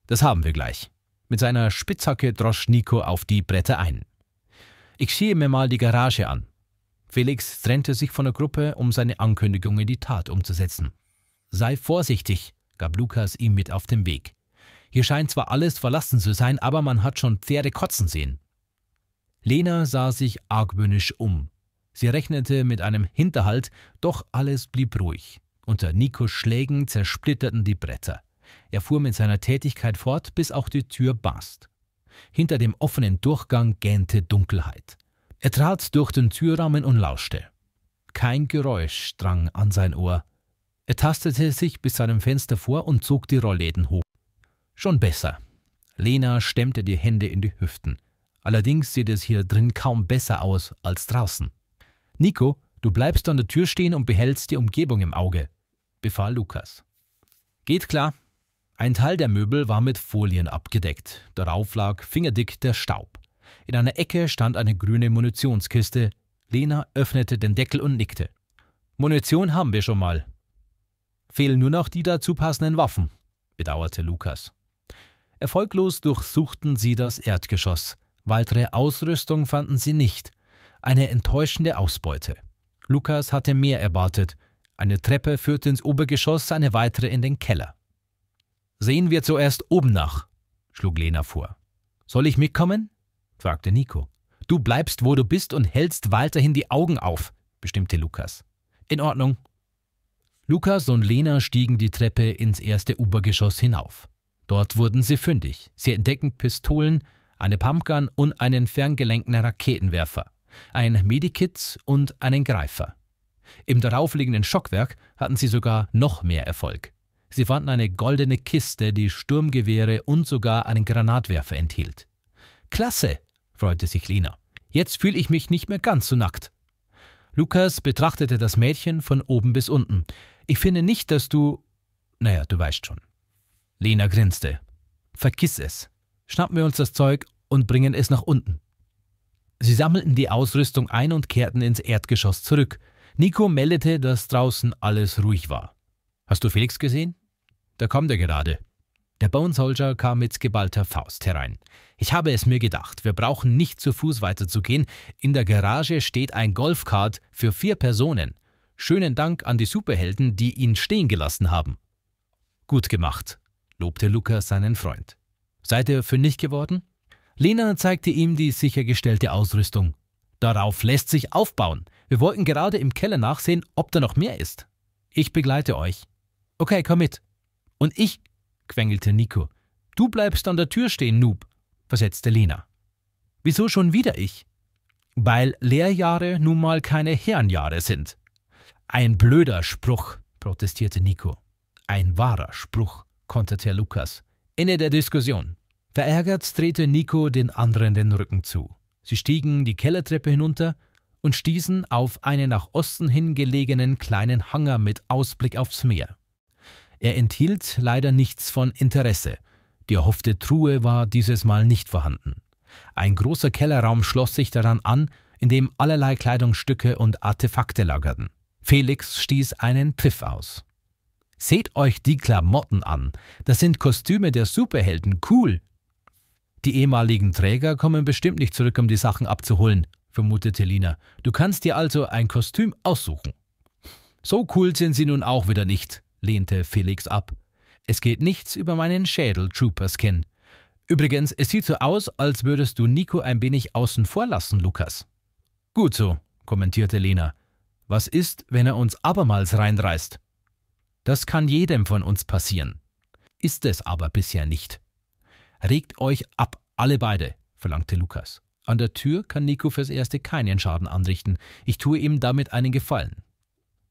Das haben wir gleich. Mit seiner Spitzhacke drosch Nico auf die Bretter ein. Ich schiehe mir mal die Garage an. Felix trennte sich von der Gruppe, um seine Ankündigung in die Tat umzusetzen. Sei vorsichtig, gab Lukas ihm mit auf den Weg. Hier scheint zwar alles verlassen zu sein, aber man hat schon Pferde kotzen sehen. Lena sah sich argwöhnisch um. Sie rechnete mit einem Hinterhalt, doch alles blieb ruhig. Unter Nikos Schlägen zersplitterten die Bretter. Er fuhr mit seiner Tätigkeit fort, bis auch die Tür barst. Hinter dem offenen Durchgang gähnte Dunkelheit. Er trat durch den Türrahmen und lauschte. Kein Geräusch drang an sein Ohr. Er tastete sich bis seinem Fenster vor und zog die Rollläden hoch. Schon besser. Lena stemmte die Hände in die Hüften. Allerdings sieht es hier drin kaum besser aus als draußen. Nico, du bleibst an der Tür stehen und behältst die Umgebung im Auge, befahl Lukas. Geht klar. Ein Teil der Möbel war mit Folien abgedeckt, darauf lag fingerdick der Staub. In einer Ecke stand eine grüne Munitionskiste. Lena öffnete den Deckel und nickte. Munition haben wir schon mal. Fehlen nur noch die dazu passenden Waffen, bedauerte Lukas. Erfolglos durchsuchten sie das Erdgeschoss. Weitere Ausrüstung fanden sie nicht, eine enttäuschende Ausbeute. Lukas hatte mehr erwartet. Eine Treppe führte ins Obergeschoss, eine weitere in den Keller. Sehen wir zuerst oben nach, schlug Lena vor. Soll ich mitkommen? fragte Nico. Du bleibst, wo du bist und hältst weiterhin die Augen auf, bestimmte Lukas. In Ordnung. Lukas und Lena stiegen die Treppe ins erste Obergeschoss hinauf. Dort wurden sie fündig. Sie entdeckten Pistolen, eine Pumpgun und einen ferngelenkten Raketenwerfer ein Medikit und einen Greifer. Im daraufliegenden Stockwerk hatten sie sogar noch mehr Erfolg. Sie fanden eine goldene Kiste, die Sturmgewehre und sogar einen Granatwerfer enthielt. Klasse, freute sich Lina. Jetzt fühle ich mich nicht mehr ganz so nackt. Lukas betrachtete das Mädchen von oben bis unten. Ich finde nicht, dass du. Naja, du weißt schon. Lena grinste. Vergiss es. Schnappen wir uns das Zeug und bringen es nach unten. Sie sammelten die Ausrüstung ein und kehrten ins Erdgeschoss zurück. Nico meldete, dass draußen alles ruhig war. Hast du Felix gesehen? Da kommt er gerade. Der Bone Soldier kam mit geballter Faust herein. Ich habe es mir gedacht, wir brauchen nicht zu Fuß weiterzugehen. In der Garage steht ein Golfkart für vier Personen. Schönen Dank an die Superhelden, die ihn stehen gelassen haben. Gut gemacht, lobte Luca seinen Freund. Seid ihr fündig geworden? Lena zeigte ihm die sichergestellte Ausrüstung. Darauf lässt sich aufbauen. Wir wollten gerade im Keller nachsehen, ob da noch mehr ist. Ich begleite euch. Okay, komm mit. Und ich, quengelte Nico. Du bleibst an der Tür stehen, Noob, versetzte Lena. Wieso schon wieder ich? Weil Lehrjahre nun mal keine Herrenjahre sind. Ein blöder Spruch, protestierte Nico. Ein wahrer Spruch, konterte Lukas. Ende der Diskussion. Verärgert drehte Nico den anderen den Rücken zu. Sie stiegen die Kellertreppe hinunter und stießen auf einen nach Osten hingelegenen kleinen Hangar mit Ausblick aufs Meer. Er enthielt leider nichts von Interesse. Die erhoffte Truhe war dieses Mal nicht vorhanden. Ein großer Kellerraum schloss sich daran an, in dem allerlei Kleidungsstücke und Artefakte lagerten. Felix stieß einen Pfiff aus. Seht euch die Klamotten an. Das sind Kostüme der Superhelden. Cool. Die ehemaligen Träger kommen bestimmt nicht zurück, um die Sachen abzuholen, vermutete Lina. Du kannst dir also ein Kostüm aussuchen. So cool sind sie nun auch wieder nicht, lehnte Felix ab. Es geht nichts über meinen Schädel, Trooper Skin. Übrigens, es sieht so aus, als würdest du Nico ein wenig außen vor lassen, Lukas. Gut so, kommentierte Lena. Was ist, wenn er uns abermals reinreißt? Das kann jedem von uns passieren. Ist es aber bisher nicht. Regt euch ab, alle beide, verlangte Lukas. An der Tür kann Nico fürs Erste keinen Schaden anrichten. Ich tue ihm damit einen Gefallen.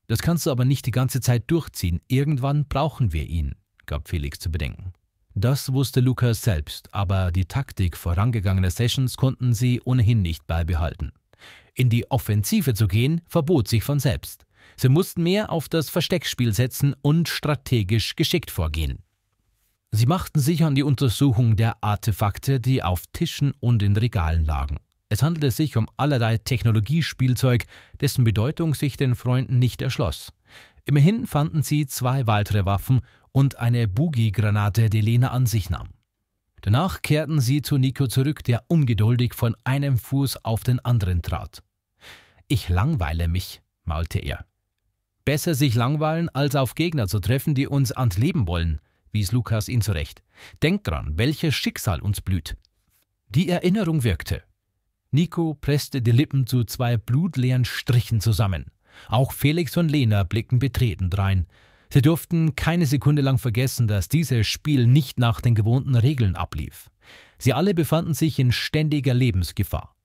Das kannst du aber nicht die ganze Zeit durchziehen. Irgendwann brauchen wir ihn, gab Felix zu bedenken. Das wusste Lukas selbst, aber die Taktik vorangegangener Sessions konnten sie ohnehin nicht beibehalten. In die Offensive zu gehen, verbot sich von selbst. Sie mussten mehr auf das Versteckspiel setzen und strategisch geschickt vorgehen. Sie machten sich an die Untersuchung der Artefakte, die auf Tischen und in Regalen lagen. Es handelte sich um allerlei Technologiespielzeug, dessen Bedeutung sich den Freunden nicht erschloss. Immerhin fanden sie zwei weitere Waffen und eine Boogie-Granate, die Lena an sich nahm. Danach kehrten sie zu Nico zurück, der ungeduldig von einem Fuß auf den anderen trat. Ich langweile mich, maulte er. Besser sich langweilen, als auf Gegner zu treffen, die uns ans Leben wollen wies Lukas ihn zurecht. Denkt dran, welches Schicksal uns blüht. Die Erinnerung wirkte. Nico presste die Lippen zu zwei blutleeren Strichen zusammen. Auch Felix und Lena blickten betreten drein. Sie durften keine Sekunde lang vergessen, dass dieses Spiel nicht nach den gewohnten Regeln ablief. Sie alle befanden sich in ständiger Lebensgefahr.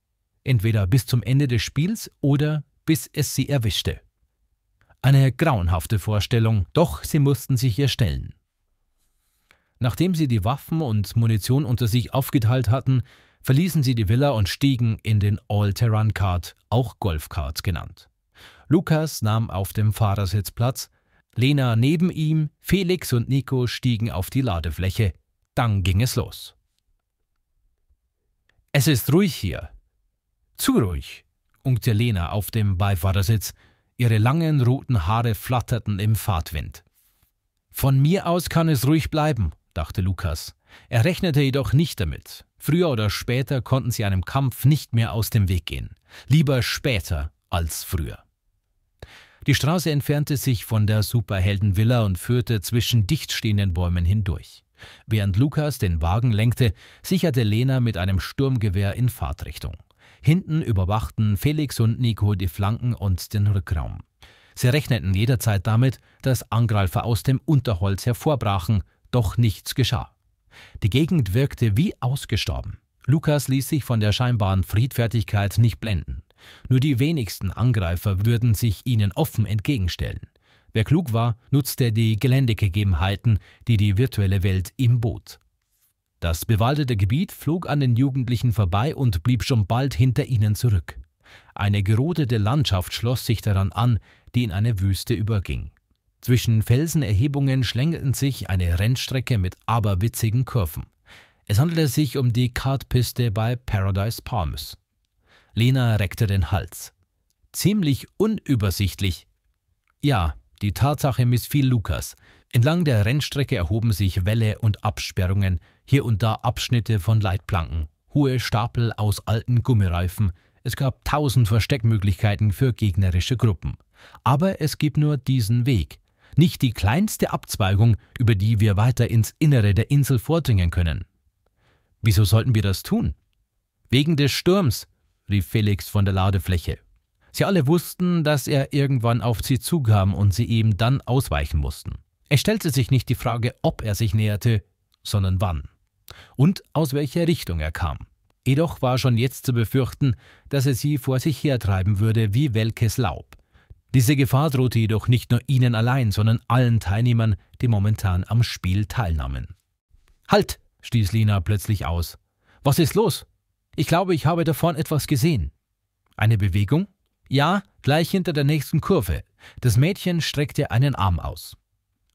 Entweder bis zum Ende des Spiels oder bis es sie erwischte. Eine grauenhafte Vorstellung, doch sie mussten sich ihr stellen. Nachdem sie die Waffen und Munition unter sich aufgeteilt hatten, verließen sie die Villa und stiegen in den All-Terran Kart, auch Golfkart genannt. Lukas nahm auf dem Fahrersitz Platz, Lena neben ihm, Felix und Nico stiegen auf die Ladefläche. Dann ging es los. Es ist ruhig hier. Zu ruhig, unkte Lena auf dem Beifahrersitz. Ihre langen roten Haare flatterten im Fahrtwind. Von mir aus kann es ruhig bleiben, dachte Lukas. Er rechnete jedoch nicht damit. Früher oder später konnten sie einem Kampf nicht mehr aus dem Weg gehen. Lieber später als früher. Die Straße entfernte sich von der Superheldenvilla und führte zwischen dichtstehenden Bäumen hindurch. Während Lukas den Wagen lenkte, sicherte Lena mit einem Sturmgewehr in Fahrtrichtung. Hinten überwachten Felix und Nico die Flanken und den Rückraum. Sie rechneten jederzeit damit, dass Angreifer aus dem Unterholz hervorbrachen doch nichts geschah. Die Gegend wirkte wie ausgestorben. Lukas ließ sich von der scheinbaren Friedfertigkeit nicht blenden. Nur die wenigsten Angreifer würden sich ihnen offen entgegenstellen. Wer klug war, nutzte die Geländegegebenheiten, die die virtuelle Welt ihm bot. Das bewaldete Gebiet flog an den Jugendlichen vorbei und blieb schon bald hinter ihnen zurück. Eine gerodete Landschaft schloss sich daran an, die in eine Wüste überging. Zwischen Felsenerhebungen schlängelten sich eine Rennstrecke mit aberwitzigen Kurven. Es handelte sich um die Kartpiste bei Paradise Palms. Lena reckte den Hals. Ziemlich unübersichtlich. Ja, die Tatsache missfiel Lukas. Entlang der Rennstrecke erhoben sich Wälle und Absperrungen, hier und da Abschnitte von Leitplanken, hohe Stapel aus alten Gummireifen. Es gab tausend Versteckmöglichkeiten für gegnerische Gruppen. Aber es gibt nur diesen Weg nicht die kleinste Abzweigung, über die wir weiter ins Innere der Insel vordringen können. Wieso sollten wir das tun? Wegen des Sturms, rief Felix von der Ladefläche. Sie alle wussten, dass er irgendwann auf sie zukam und sie ihm dann ausweichen mussten. Es stellte sich nicht die Frage, ob er sich näherte, sondern wann. Und aus welcher Richtung er kam. Jedoch war schon jetzt zu befürchten, dass er sie vor sich hertreiben würde wie welkes Laub. Diese Gefahr drohte jedoch nicht nur ihnen allein, sondern allen Teilnehmern, die momentan am Spiel teilnahmen. Halt! stieß Lina plötzlich aus. Was ist los? Ich glaube, ich habe da vorn etwas gesehen. Eine Bewegung? Ja, gleich hinter der nächsten Kurve. Das Mädchen streckte einen Arm aus.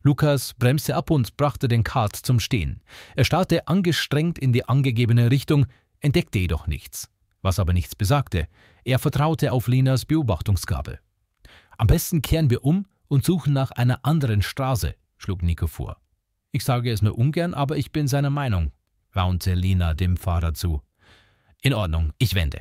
Lukas bremste ab und brachte den Kart zum Stehen. Er starrte angestrengt in die angegebene Richtung, entdeckte jedoch nichts. Was aber nichts besagte. Er vertraute auf Linas Beobachtungsgabe. Am besten kehren wir um und suchen nach einer anderen Straße, schlug Nico vor. Ich sage es nur ungern, aber ich bin seiner Meinung, raunte Lina dem Fahrer zu. In Ordnung, ich wende.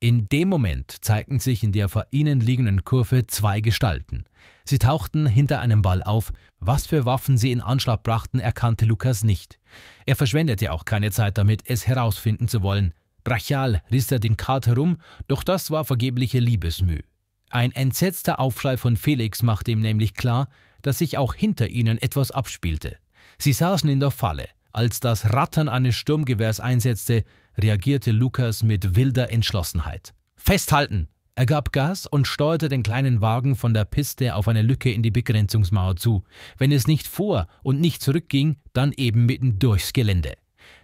In dem Moment zeigten sich in der vor ihnen liegenden Kurve zwei Gestalten. Sie tauchten hinter einem Ball auf. Was für Waffen sie in Anschlag brachten, erkannte Lukas nicht. Er verschwendete auch keine Zeit damit, es herausfinden zu wollen. Brachial riss er den Kart herum, doch das war vergebliche Liebesmüh. Ein entsetzter Aufschrei von Felix machte ihm nämlich klar, dass sich auch hinter ihnen etwas abspielte. Sie saßen in der Falle. Als das Rattern eines Sturmgewehrs einsetzte, reagierte Lukas mit wilder Entschlossenheit. Festhalten! Er gab Gas und steuerte den kleinen Wagen von der Piste auf eine Lücke in die Begrenzungsmauer zu. Wenn es nicht vor und nicht zurückging, dann eben mitten durchs Gelände.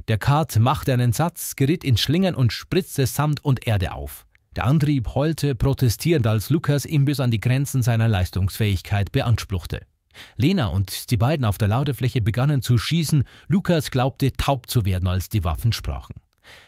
Der Kart machte einen Satz, geriet in Schlingern und spritzte Samt und Erde auf. Der Antrieb heulte protestierend, als Lukas ihn bis an die Grenzen seiner Leistungsfähigkeit beanspruchte. Lena und die beiden auf der Ladefläche begannen zu schießen. Lukas glaubte, taub zu werden, als die Waffen sprachen.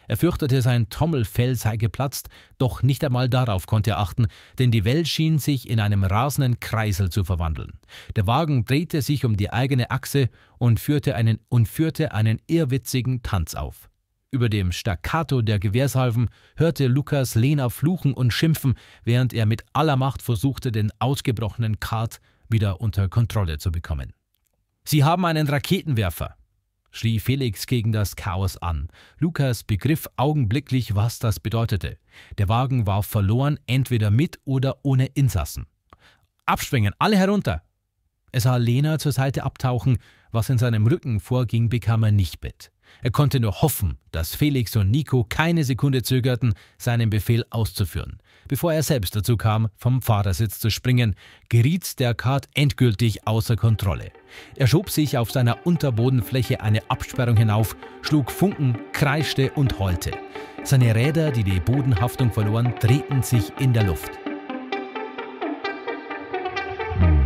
Er fürchtete, sein Trommelfell sei geplatzt, doch nicht einmal darauf konnte er achten, denn die Welt schien sich in einem rasenden Kreisel zu verwandeln. Der Wagen drehte sich um die eigene Achse und führte einen, und führte einen irrwitzigen Tanz auf. Über dem Staccato der Gewehrsalven hörte Lukas Lena fluchen und schimpfen, während er mit aller Macht versuchte, den ausgebrochenen Kart wieder unter Kontrolle zu bekommen. Sie haben einen Raketenwerfer, schrie Felix gegen das Chaos an. Lukas begriff augenblicklich, was das bedeutete. Der Wagen war verloren, entweder mit oder ohne Insassen. Abspringen, alle herunter! Er sah Lena zur Seite abtauchen, was in seinem Rücken vorging, bekam er nicht mit. Er konnte nur hoffen, dass Felix und Nico keine Sekunde zögerten, seinen Befehl auszuführen. Bevor er selbst dazu kam, vom Fahrersitz zu springen, geriet der Kart endgültig außer Kontrolle. Er schob sich auf seiner Unterbodenfläche eine Absperrung hinauf, schlug Funken, kreischte und heulte. Seine Räder, die die Bodenhaftung verloren, drehten sich in der Luft. Musik